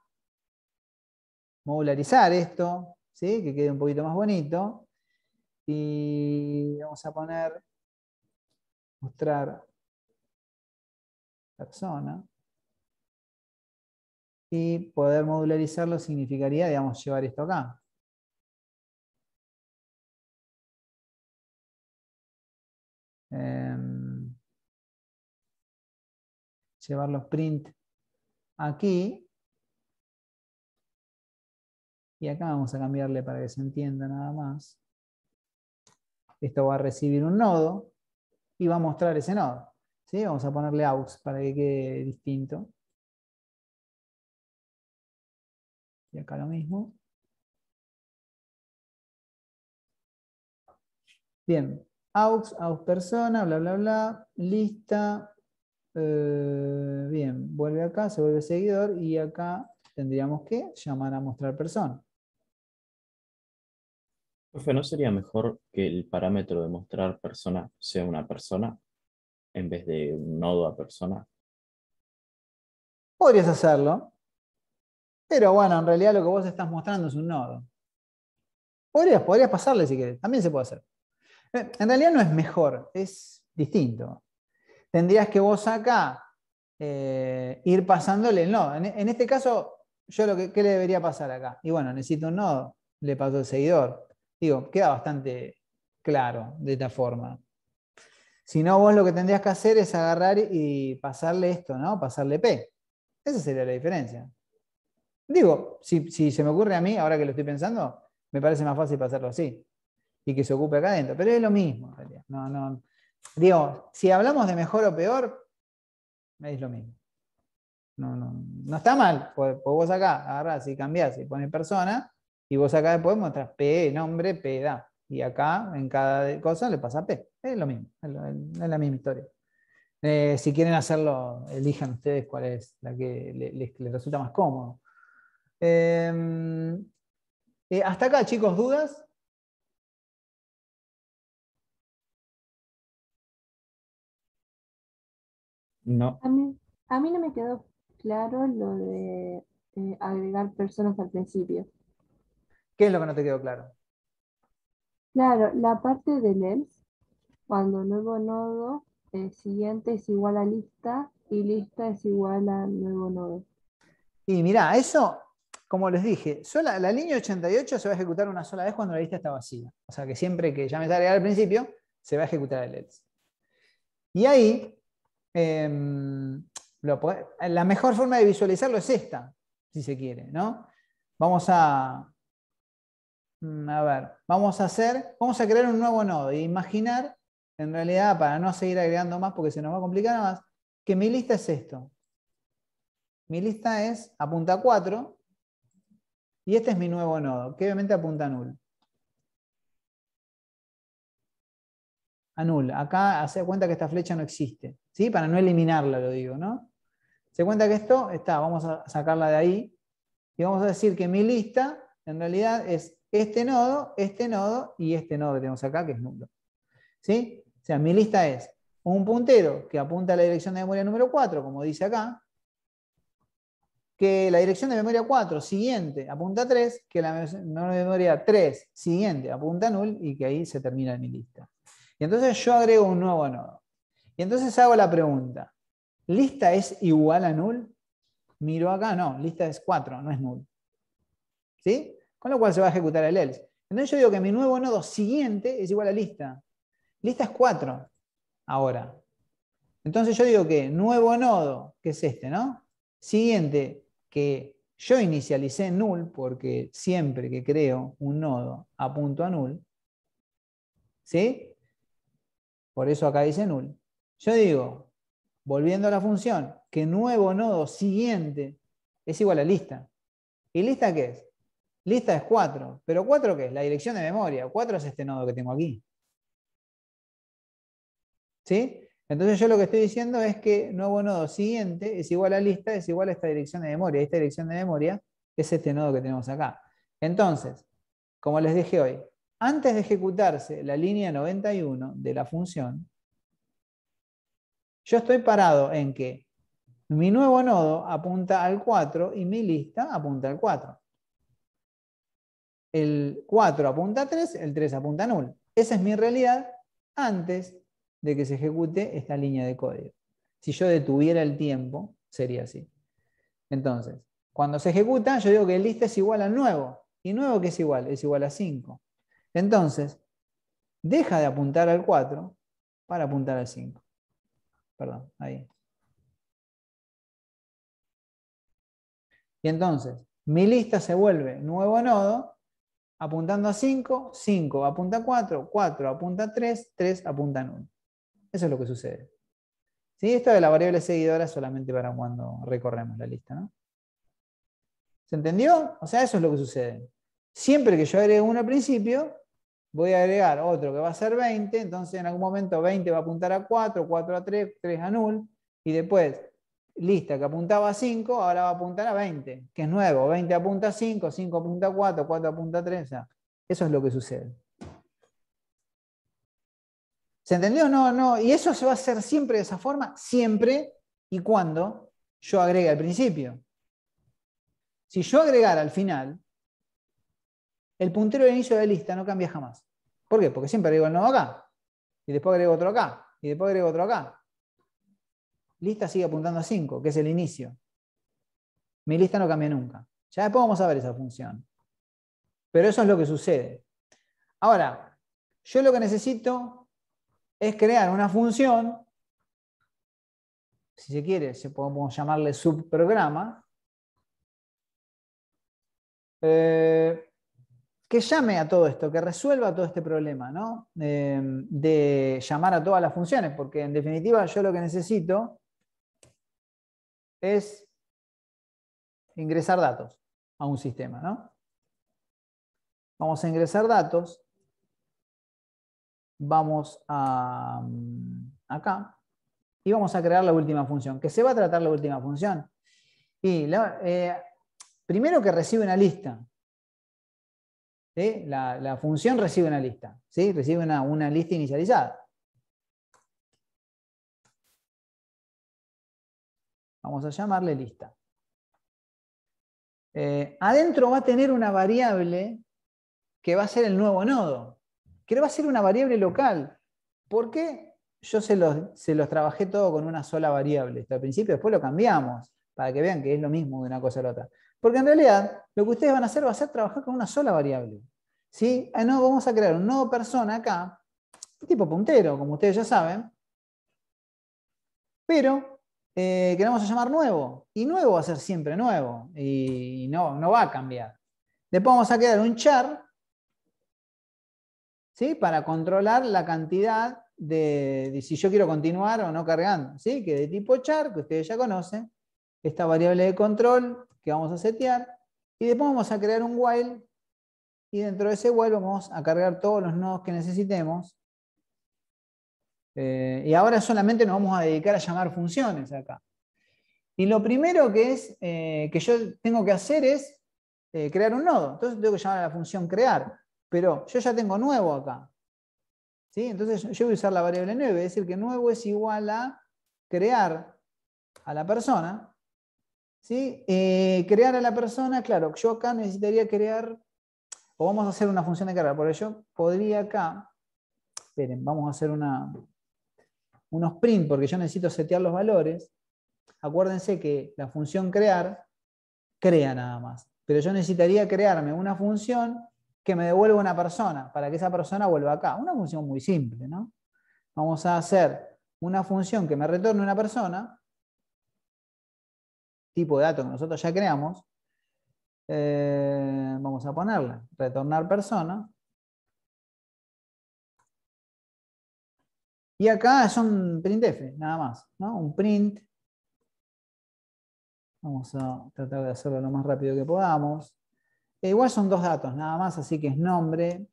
modularizar esto, ¿sí? que quede un poquito más bonito. Y vamos a poner, mostrar persona. Y poder modularizarlo significaría, digamos, llevar esto acá. Em, llevar los print aquí. Y acá vamos a cambiarle para que se entienda nada más. Esto va a recibir un nodo y va a mostrar ese nodo. ¿Sí? Vamos a ponerle aux para que quede distinto. Y acá lo mismo. Bien aux, aux persona, bla, bla, bla, lista. Eh, bien, vuelve acá, se vuelve seguidor y acá tendríamos que llamar a mostrar persona. ¿no sería mejor que el parámetro de mostrar persona sea una persona en vez de un nodo a persona? Podrías hacerlo, pero bueno, en realidad lo que vos estás mostrando es un nodo. Podrías, podrías pasarle si querés, también se puede hacer. En realidad no es mejor, es distinto. Tendrías que vos acá eh, ir pasándole el nodo. En, este caso, yo lo que ¿qué le debería pasar acá. Y bueno, necesito un nodo, le paso el seguidor. Digo, queda bastante claro de esta forma. Si no, vos lo que tendrías que hacer es agarrar y pasarle esto, ¿no? Pasarle P. Esa sería la diferencia. Digo, si se me ocurre a mí, ahora que lo estoy pensando, me parece más fácil pasarlo así y que se ocupe acá adentro. Pero es lo mismo, No, no. Digo, si hablamos de mejor o peor, es lo mismo. No, no, no está mal, pues, pues vos acá agarrás y cambiás y pones persona, y vos acá después muestras P, nombre, P, edad. Y acá, en cada cosa, le pasa P. Es lo mismo, es, la misma historia. Eh, si quieren hacerlo, elijan ustedes cuál es la que les, resulta más cómodo. Em, eh, hasta acá, chicos, ¿dudas? No. A mí, a mí no me quedó claro lo de eh, agregar personas al principio. ¿Qué es lo que no te quedó claro? Claro, la parte del else, cuando nuevo nodo, el eh, siguiente es igual a lista y lista es igual a nuevo nodo. Y mira, eso, como les dije, sola, la línea 88 se va a ejecutar una sola vez cuando la lista está vacía. O sea que siempre que ya me está al principio, se va a ejecutar el else. Y ahí Em, la mejor forma de visualizarlo es esta, si se quiere, ¿no? Vamos a, mm, a ver, vamos a hacer, vamos a crear un nuevo nodo e imaginar, en realidad, para no seguir agregando más porque se nos va a complicar más, que mi lista es esto. Mi lista es apunta a 4 y este es mi nuevo nodo, que obviamente apunta a null. A null, acá hace cuenta que esta flecha no existe. ¿sí? Para no eliminarla, lo digo, ¿no? Se cuenta que esto está, vamos a sacarla de ahí y vamos a decir que mi lista en realidad es este nodo, este nodo y este nodo que tenemos acá, que es nulo. ¿Sí? O sea, mi lista es un puntero que apunta a la dirección de memoria número 4, como dice acá, que la dirección de memoria 4 siguiente apunta a 3, que la memoria 3 siguiente apunta a null y que ahí se termina mi lista. Y entonces yo agrego un nuevo nodo. Y entonces hago la pregunta, ¿lista es igual a null? Miro acá, no, lista es 4, no es null. ¿Sí? Con lo cual se va a ejecutar el else. Entonces yo digo que mi nuevo nodo siguiente es igual a lista. Lista es 4 ahora. Entonces yo digo que nuevo nodo, que es este, ¿no? Siguiente, que yo inicialicé null, porque siempre que creo un nodo apunto a null, ¿sí? Por eso acá dice null. Yo digo, volviendo a la función, que nuevo nodo siguiente es igual a lista. ¿Y lista qué es? Lista es 4. ¿Pero 4 qué es? La dirección de memoria. 4 es este nodo que tengo aquí. ¿Sí? Entonces yo lo que estoy diciendo es que nuevo nodo siguiente es igual a lista, es igual a esta dirección de memoria. Esta dirección de memoria es este nodo que tenemos acá. Entonces, como les dije hoy, antes de ejecutarse la línea 91 de la función, yo estoy parado en que mi nuevo nodo apunta al 4 y mi lista apunta al 4. El 4 apunta a 3, el 3 apunta a 0. Esa es mi realidad antes de que se ejecute esta línea de código. Si yo detuviera el tiempo, sería así. Entonces, cuando se ejecuta, yo digo que el lista es igual al nuevo. ¿Y nuevo qué es igual? Es igual a 5. Entonces, deja de apuntar al 4 para apuntar al 5. Perdón, ahí. Y entonces, mi lista se vuelve nuevo nodo, apuntando a 5, 5 apunta a 4, 4 apunta a 3, 3 apunta a 1. Eso es lo que sucede. Esto de la variable seguidora solamente para cuando recorremos la lista. ¿Se entendió? O sea, eso es lo que sucede. Siempre que yo agregue 1 al principio, voy a agregar otro que va a ser 20, entonces en algún momento 20 va a apuntar a 4, 4 a 3, 3 a 0, y después, lista que apuntaba a 5, ahora va a apuntar a 20, que es nuevo, 20 apunta a 5, 5 apunta a 4, 4 apunta a 3, eso es lo que sucede. ¿Se entendió? No, no, y eso se va a hacer siempre de esa forma, siempre y cuando yo agregue al principio. Si yo agregar al final, el puntero de inicio de la lista no cambia jamás. ¿Por qué? Porque siempre agrego el nodo acá. Y después agrego otro acá. Y después agrego otro acá. Lista sigue apuntando a 5, que es el inicio. Mi lista no cambia nunca. Ya después vamos a ver esa función. Pero eso es lo que sucede. Ahora, yo lo que necesito es crear una función, si se quiere, se podemos llamarle subprograma, eh, que llame a todo esto, que resuelva todo este problema, ¿no? Em, de llamar a todas las funciones, porque en definitiva yo lo que necesito es ingresar datos a un sistema, ¿no? Vamos a ingresar datos, vamos a mm, acá y vamos a crear la última función. Que se va a tratar la última función? Y eh, primero que recibe una lista, la, función recibe una lista, recibe una, lista inicializada. Vamos a llamarle lista. Eh, adentro va a tener una variable que va a ser el nuevo nodo, que va a ser una variable local. ¿Por qué? Yo se los, se los trabajé todo con una sola variable. al principio, después lo cambiamos, para que vean que es lo mismo de una cosa a la otra. Porque en realidad lo que ustedes van a hacer va a ser trabajar con una sola variable. ¿sí? Ah, vamos a crear un nuevo persona acá, tipo puntero, como ustedes ya saben, pero eh, que le vamos a llamar nuevo. Y nuevo va a ser siempre nuevo y no, no va a cambiar. Después vamos a crear un char ¿sí? para controlar la cantidad de, si yo quiero continuar o no cargando, ¿sí? que de tipo char, que ustedes ya conocen, esta variable de control que vamos a setear. Y después vamos a crear un while. Y dentro de ese while vamos a cargar todos los nodos que necesitemos. Eh, y ahora solamente nos vamos a dedicar a llamar funciones acá. Y lo primero que, es, eh, que yo tengo que hacer es eh, crear un nodo. Entonces tengo que llamar a la función crear. Pero yo ya tengo nuevo acá. ¿Sí? Entonces yo voy a usar la variable 9. Es decir, que nuevo es igual a crear a la persona. ¿sí? Eh, crear a la persona, claro, yo acá necesitaría crear, o vamos a hacer una función de carga, Porque yo podría acá, esperen, vamos a hacer una, unos print, porque yo necesito setear los valores. Acuérdense que la función crear crea nada más, pero yo necesitaría crearme una función que me devuelva una persona, para que esa persona vuelva acá. Una función muy simple, ¿no? Vamos a hacer una función que me retorne una persona, tipo de dato que nosotros ya creamos, eh, vamos a ponerle retornar persona. Y acá es un printf, nada más, ¿no? Un print. Vamos a tratar de hacerlo lo más rápido que podamos. E igual son dos datos, nada más, así que es nombre.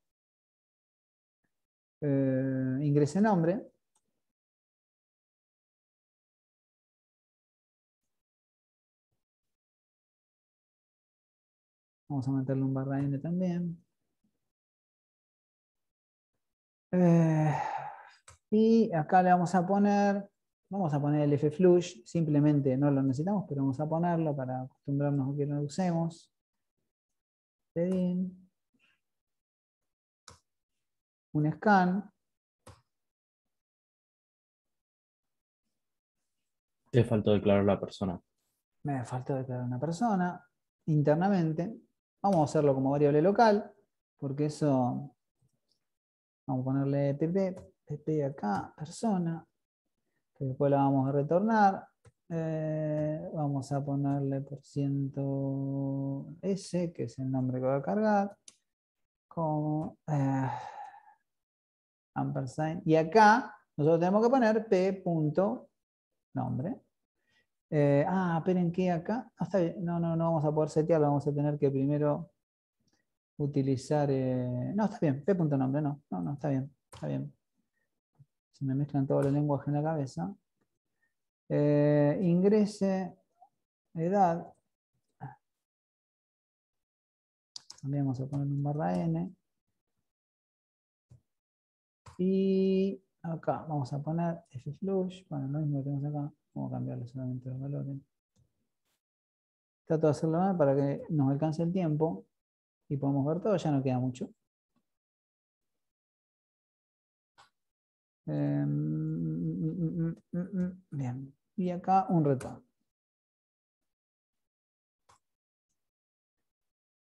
Eh, ingrese nombre. Vamos a meterle un barra n también. Eh, y acá le vamos a poner, vamos a poner el fflush, simplemente no lo necesitamos, pero vamos a ponerlo para acostumbrarnos a que lo usemos. Un scan. Me faltó declarar la persona. Me faltó declarar una persona internamente. Vamos a hacerlo como variable local, porque eso, vamos a ponerle pp, pp acá, persona, que después la vamos a retornar. Eh, vamos a ponerle por ciento S, que es el nombre que va a cargar, como eh, ampersand. Y acá nosotros tenemos que poner p.nombre. Eh, ah, esperen que acá. Ah, no, no, no vamos a poder setearlo. Vamos a tener que primero utilizar. Eh, no, está bien. P.nombre, no. No, no, está bien. Está bien. Se me mezclan todos los lenguajes en la cabeza. Eh, ingrese edad. También vamos a poner un barra N. Y acá vamos a poner f Bueno, lo mismo que tenemos acá. Vamos a cambiarle solamente los valores. Trato de hacerlo más para que nos alcance el tiempo y podamos ver todo. Ya no queda mucho. Em, mm, mm, mm, bien. Y acá un reto.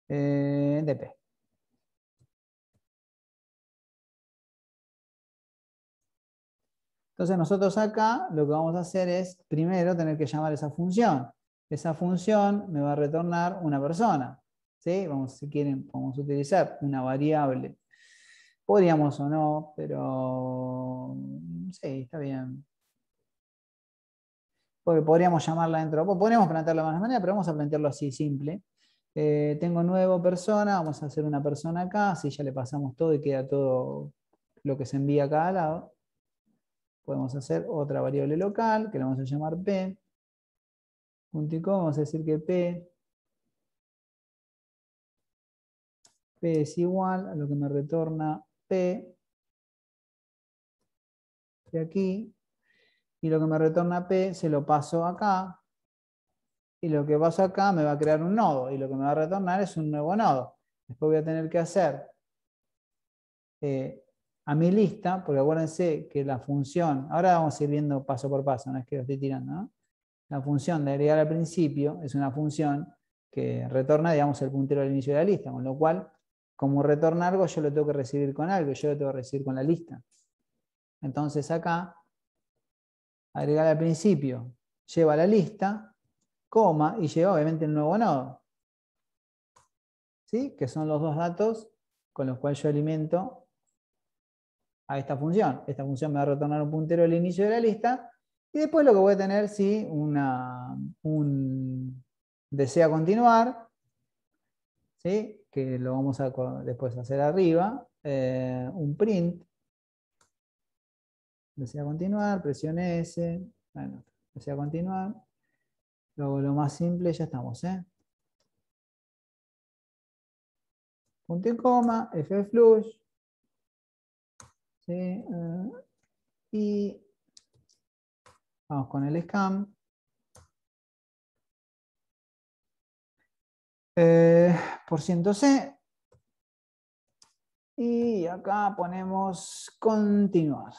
Eh, DP. Entonces nosotros acá lo que vamos a hacer es primero tener que llamar esa función. Esa función me va a retornar una persona. Vamos, si quieren, podemos utilizar una variable. Podríamos o no, pero sí, está bien. Porque podríamos llamarla dentro, podríamos plantearlo de más manera, pero vamos a plantearlo así, simple. Eh, tengo nuevo persona, vamos a hacer una persona acá, así ya le pasamos todo y queda todo lo que se envía acá al lado podemos hacer otra variable local, que la vamos a llamar P. vamos a decir que P, P es igual a lo que me retorna P de aquí. Y lo que me retorna P se lo paso acá. Y lo que paso acá me va a crear un nodo. Y lo que me va a retornar es un nuevo nodo. Después voy a tener que hacer eh, a mi lista, porque acuérdense que la función, ahora vamos a ir viendo paso por paso, no es que lo esté tirando, La función de agregar al principio es una función que retorna, digamos, el puntero al inicio de la lista, con lo cual, como retorna algo, yo lo tengo que recibir con algo, yo lo tengo que recibir con la lista. Entonces acá, agregar al principio, lleva la lista, coma, y lleva obviamente el nuevo nodo. ¿Sí? Que son los dos datos con los cuales yo alimento a esta función. Esta función me va a retornar un puntero al inicio de la lista. Y después lo que voy a tener, sí, un desea continuar, ¿sí? que lo vamos a después hacer arriba, eh, un print, desea continuar, presione S, bueno, desea continuar, luego lo más simple, ya estamos, ¿eh? punto y coma, F flush, eh, y vamos con el SCAM. Eh, por ciento C. Y acá ponemos continuar.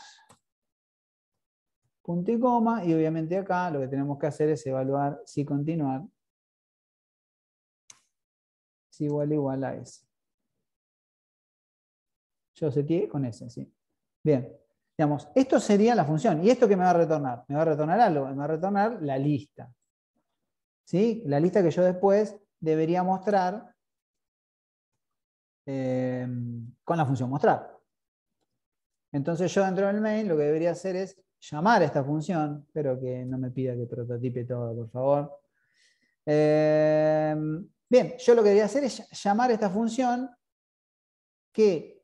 Punto y coma. Y obviamente acá lo que tenemos que hacer es evaluar si continuar es igual igual a S. Yo sé que con S, sí. Bien, digamos, esto sería la función. ¿Y esto qué me va a retornar? Me va a retornar algo, me va a retornar la lista. ¿Sí? La lista que yo después debería mostrar eh, con la función mostrar. Entonces yo dentro del main lo que debería hacer es llamar a esta función, pero que no me pida que prototipe todo, por favor. Eh, bien, yo lo que debería hacer es llamar a esta función que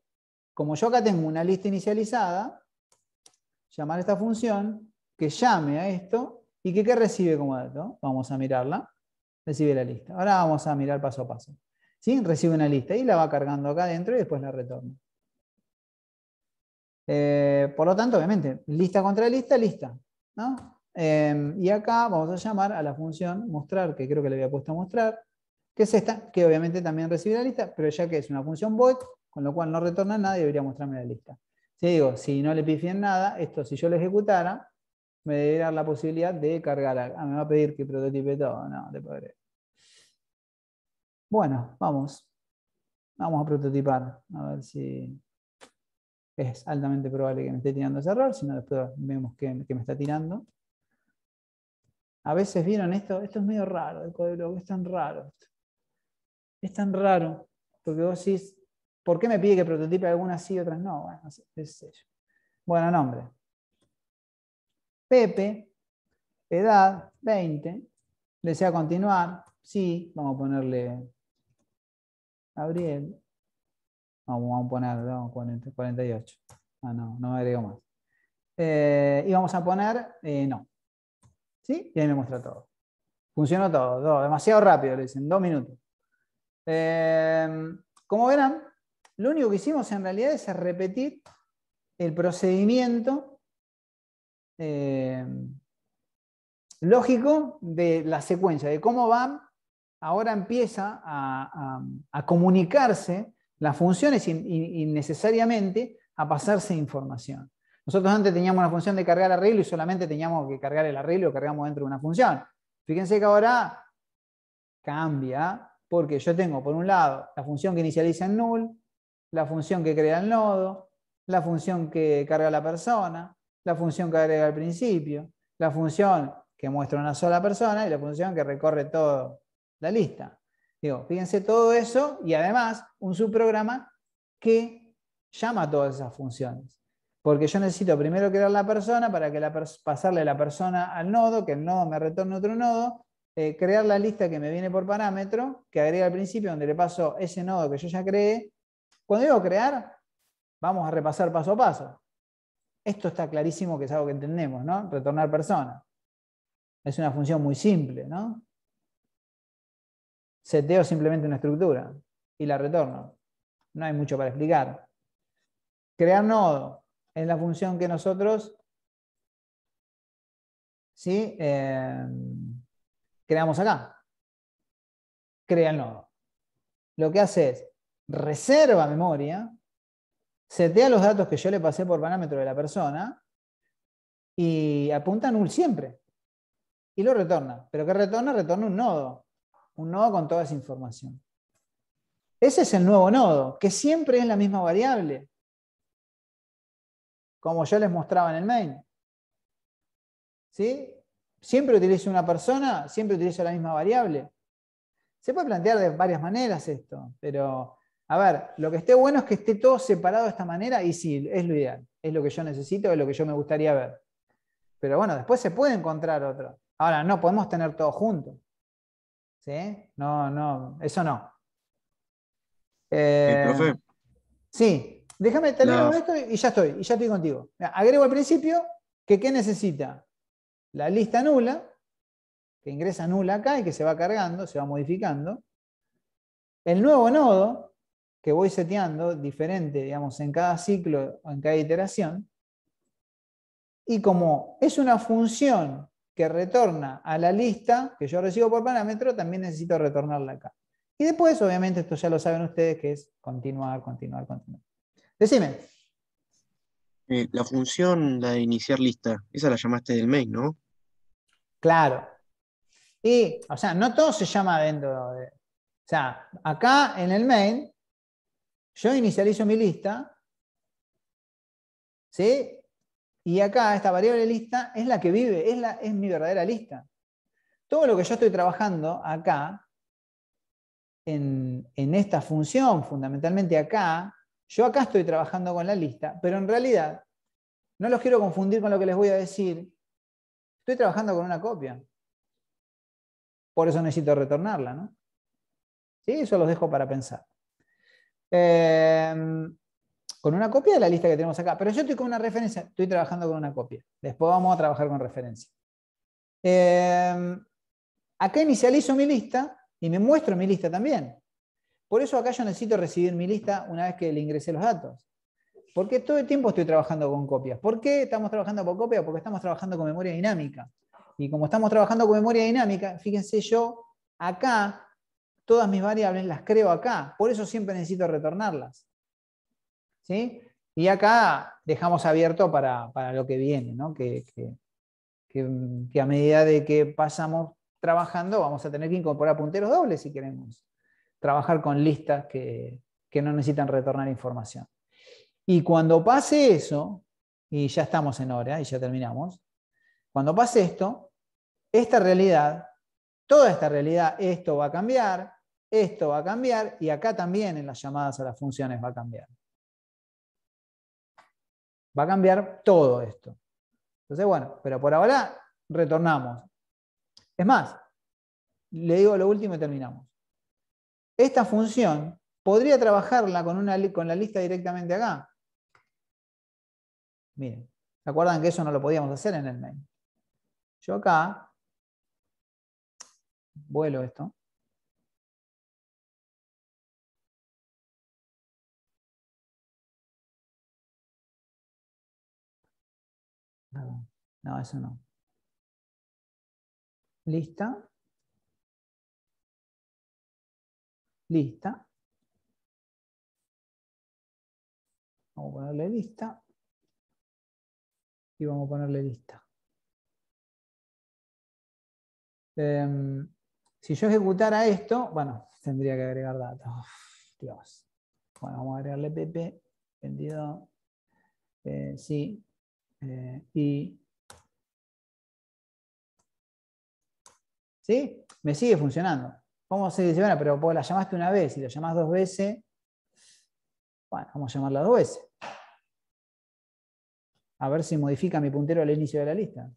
como yo acá tengo una lista inicializada, llamar a esta función que llame a esto y que qué recibe como dato. Vamos a mirarla. Recibe la lista. Ahora vamos a mirar paso a paso. ¿Sí? Recibe una lista y la va cargando acá adentro y después la retorna. Eh, por lo tanto, obviamente, lista contra lista, lista. Em, y acá vamos a llamar a la función mostrar, que creo que le había puesto a mostrar, que es esta, que obviamente también recibe la lista, pero ya que es una función void, con lo cual no retorna nada y debería mostrarme la lista. Si digo, si no le pifien nada, esto si yo lo ejecutara, me debería dar la posibilidad de cargar. Ah, me va a pedir que prototipe todo. No, te podré. Bueno, vamos. Vamos a prototipar. A ver si es altamente probable que me esté tirando ese error, si no después vemos que, me está tirando. A veces vieron esto, esto es medio raro, el código es tan raro. Es tan raro, porque vos decís, ¿Por qué me pide que prototipe algunas sí y otras no? Bueno, es bueno nombre. Pepe, edad 20, desea continuar, sí, vamos a ponerle Gabriel, vamos a ponerle 48, ah no, no me agrego más. Eh, y vamos a poner eh, no, ¿sí? Y ahí me muestra todo. Funcionó todo, demasiado rápido, le dicen, dos minutos. Eh, como verán, lo único que hicimos en realidad es repetir el procedimiento eh, lógico de la secuencia, de cómo van, ahora empieza a, comunicarse las funciones necesariamente a pasarse información. Nosotros antes teníamos una función de cargar arreglo y solamente teníamos que cargar el arreglo o lo cargamos dentro de una función. Fíjense que ahora cambia, porque yo tengo por un lado la función que inicializa en null, la función que crea el nodo, la función que carga la persona, la función que agrega al principio, la función que muestra una sola persona y la función que recorre toda la lista. Digo, fíjense todo eso y además un subprograma que llama a todas esas funciones. Porque yo necesito primero crear la persona para que la pasarle la persona al nodo, que el nodo me retorne otro nodo, eh, crear la lista que me viene por parámetro, que agrega al principio, donde le paso ese nodo que yo ya creé, cuando digo crear, vamos a repasar paso a paso. Esto está clarísimo que es algo que entendemos, ¿no? Retornar persona. Es una función muy simple, ¿no? Seteo simplemente una estructura y la retorno. No hay mucho para explicar. Crear nodo es la función que nosotros ¿sí? Eh, creamos acá. Crea el nodo. Lo que hace es reserva memoria, setea los datos que yo le pasé por parámetro de la persona y apunta null siempre. Y lo retorna. ¿Pero qué retorna? Retorna un nodo. Un nodo con toda esa información. Ese es el nuevo nodo, que siempre es la misma variable. Como yo les mostraba en el main. ¿Sí? Siempre utilizo una persona, siempre utilizo la misma variable. Se puede plantear de varias maneras esto, pero a ver, lo que esté bueno es que esté todo separado de esta manera y sí, es lo ideal, es lo que yo necesito, es lo que yo me gustaría ver. Pero bueno, después se puede encontrar otro. Ahora, no podemos tener todo junto. ¿Sí? No, no, eso no. sí, eh, profe. sí, déjame terminar esto y ya estoy, y ya estoy contigo. Agrego al principio que qué necesita. La lista nula, que ingresa nula acá y que se va cargando, se va modificando. El nuevo nodo, que voy seteando diferente, digamos, en cada ciclo o en cada iteración. Y como es una función que retorna a la lista que yo recibo por parámetro, también necesito retornarla acá. Y después, obviamente, esto ya lo saben ustedes, que es continuar, continuar, continuar. Decime. Eh, la función, la de iniciar lista, esa la llamaste del main, ¿no? Claro. Y, o sea, no todo se llama dentro de... O sea, acá en el main yo inicializo mi lista, ¿sí? Y acá esta variable lista es la que vive, es, la, es mi verdadera lista. Todo lo que yo estoy trabajando acá, en, en esta función, fundamentalmente acá, yo acá estoy trabajando con la lista, pero en realidad no los quiero confundir con lo que les voy a decir. Estoy trabajando con una copia. Por eso necesito retornarla, ¿no? Sí, eso los dejo para pensar. Em, con una copia de la lista que tenemos acá. Pero yo estoy con una referencia, estoy trabajando con una copia. Después vamos a trabajar con referencia. Em, acá inicializo mi lista y me muestro mi lista también. Por eso acá yo necesito recibir mi lista una vez que le ingresé los datos. Porque todo el tiempo estoy trabajando con copias. ¿Por qué estamos trabajando con copias? Porque estamos trabajando con memoria dinámica. Y como estamos trabajando con memoria dinámica, fíjense yo, acá todas mis variables las creo acá, por eso siempre necesito retornarlas. ¿Sí? Y acá dejamos abierto para, lo que viene, que, a medida de que pasamos trabajando vamos a tener que incorporar punteros dobles si queremos trabajar con listas que, que no necesitan retornar información. Y cuando pase eso, y ya estamos en hora y ya terminamos, cuando pase esto, esta realidad, toda esta realidad, esto va a cambiar, esto va a cambiar y acá también en las llamadas a las funciones va a cambiar. Va a cambiar todo esto. Entonces, bueno, pero por ahora retornamos. Es más, le digo lo último y terminamos. Esta función podría trabajarla con, una, con la lista directamente acá. Miren, ¿se acuerdan que eso no lo podíamos hacer en el main? Yo acá vuelo esto. No, eso no. ¿Lista? ¿Lista? Vamos a ponerle lista. Y vamos a ponerle lista. Em, si yo ejecutara esto, bueno, tendría que agregar datos. Dios. Bueno, vamos a agregarle PP, vendido. Eh, sí, eh, y... ¿Sí? Me sigue funcionando. ¿Cómo se dice? Bueno, pero la llamaste una vez y la llamás dos veces. Bueno, vamos a llamarla dos veces. A ver si modifica mi puntero al inicio de la lista.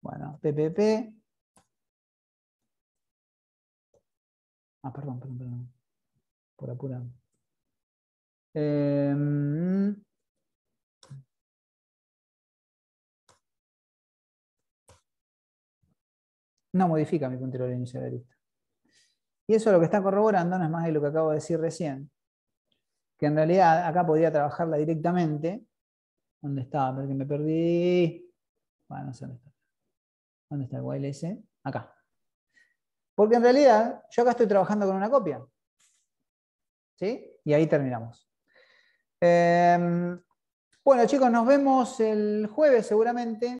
Bueno, PPP. Ah, perdón, perdón, perdón. Em, no modifica mi control inicial inicio de lista. Y eso lo que está corroborando no es más de lo que acabo de decir recién, que en realidad acá podía trabajarla directamente. ¿Dónde estaba? Porque me perdí. no sé dónde está. ¿Dónde está el while Acá. Porque en realidad yo acá estoy trabajando con una copia. ¿sí? Y ahí terminamos. Em, bueno chicos, nos vemos el jueves seguramente.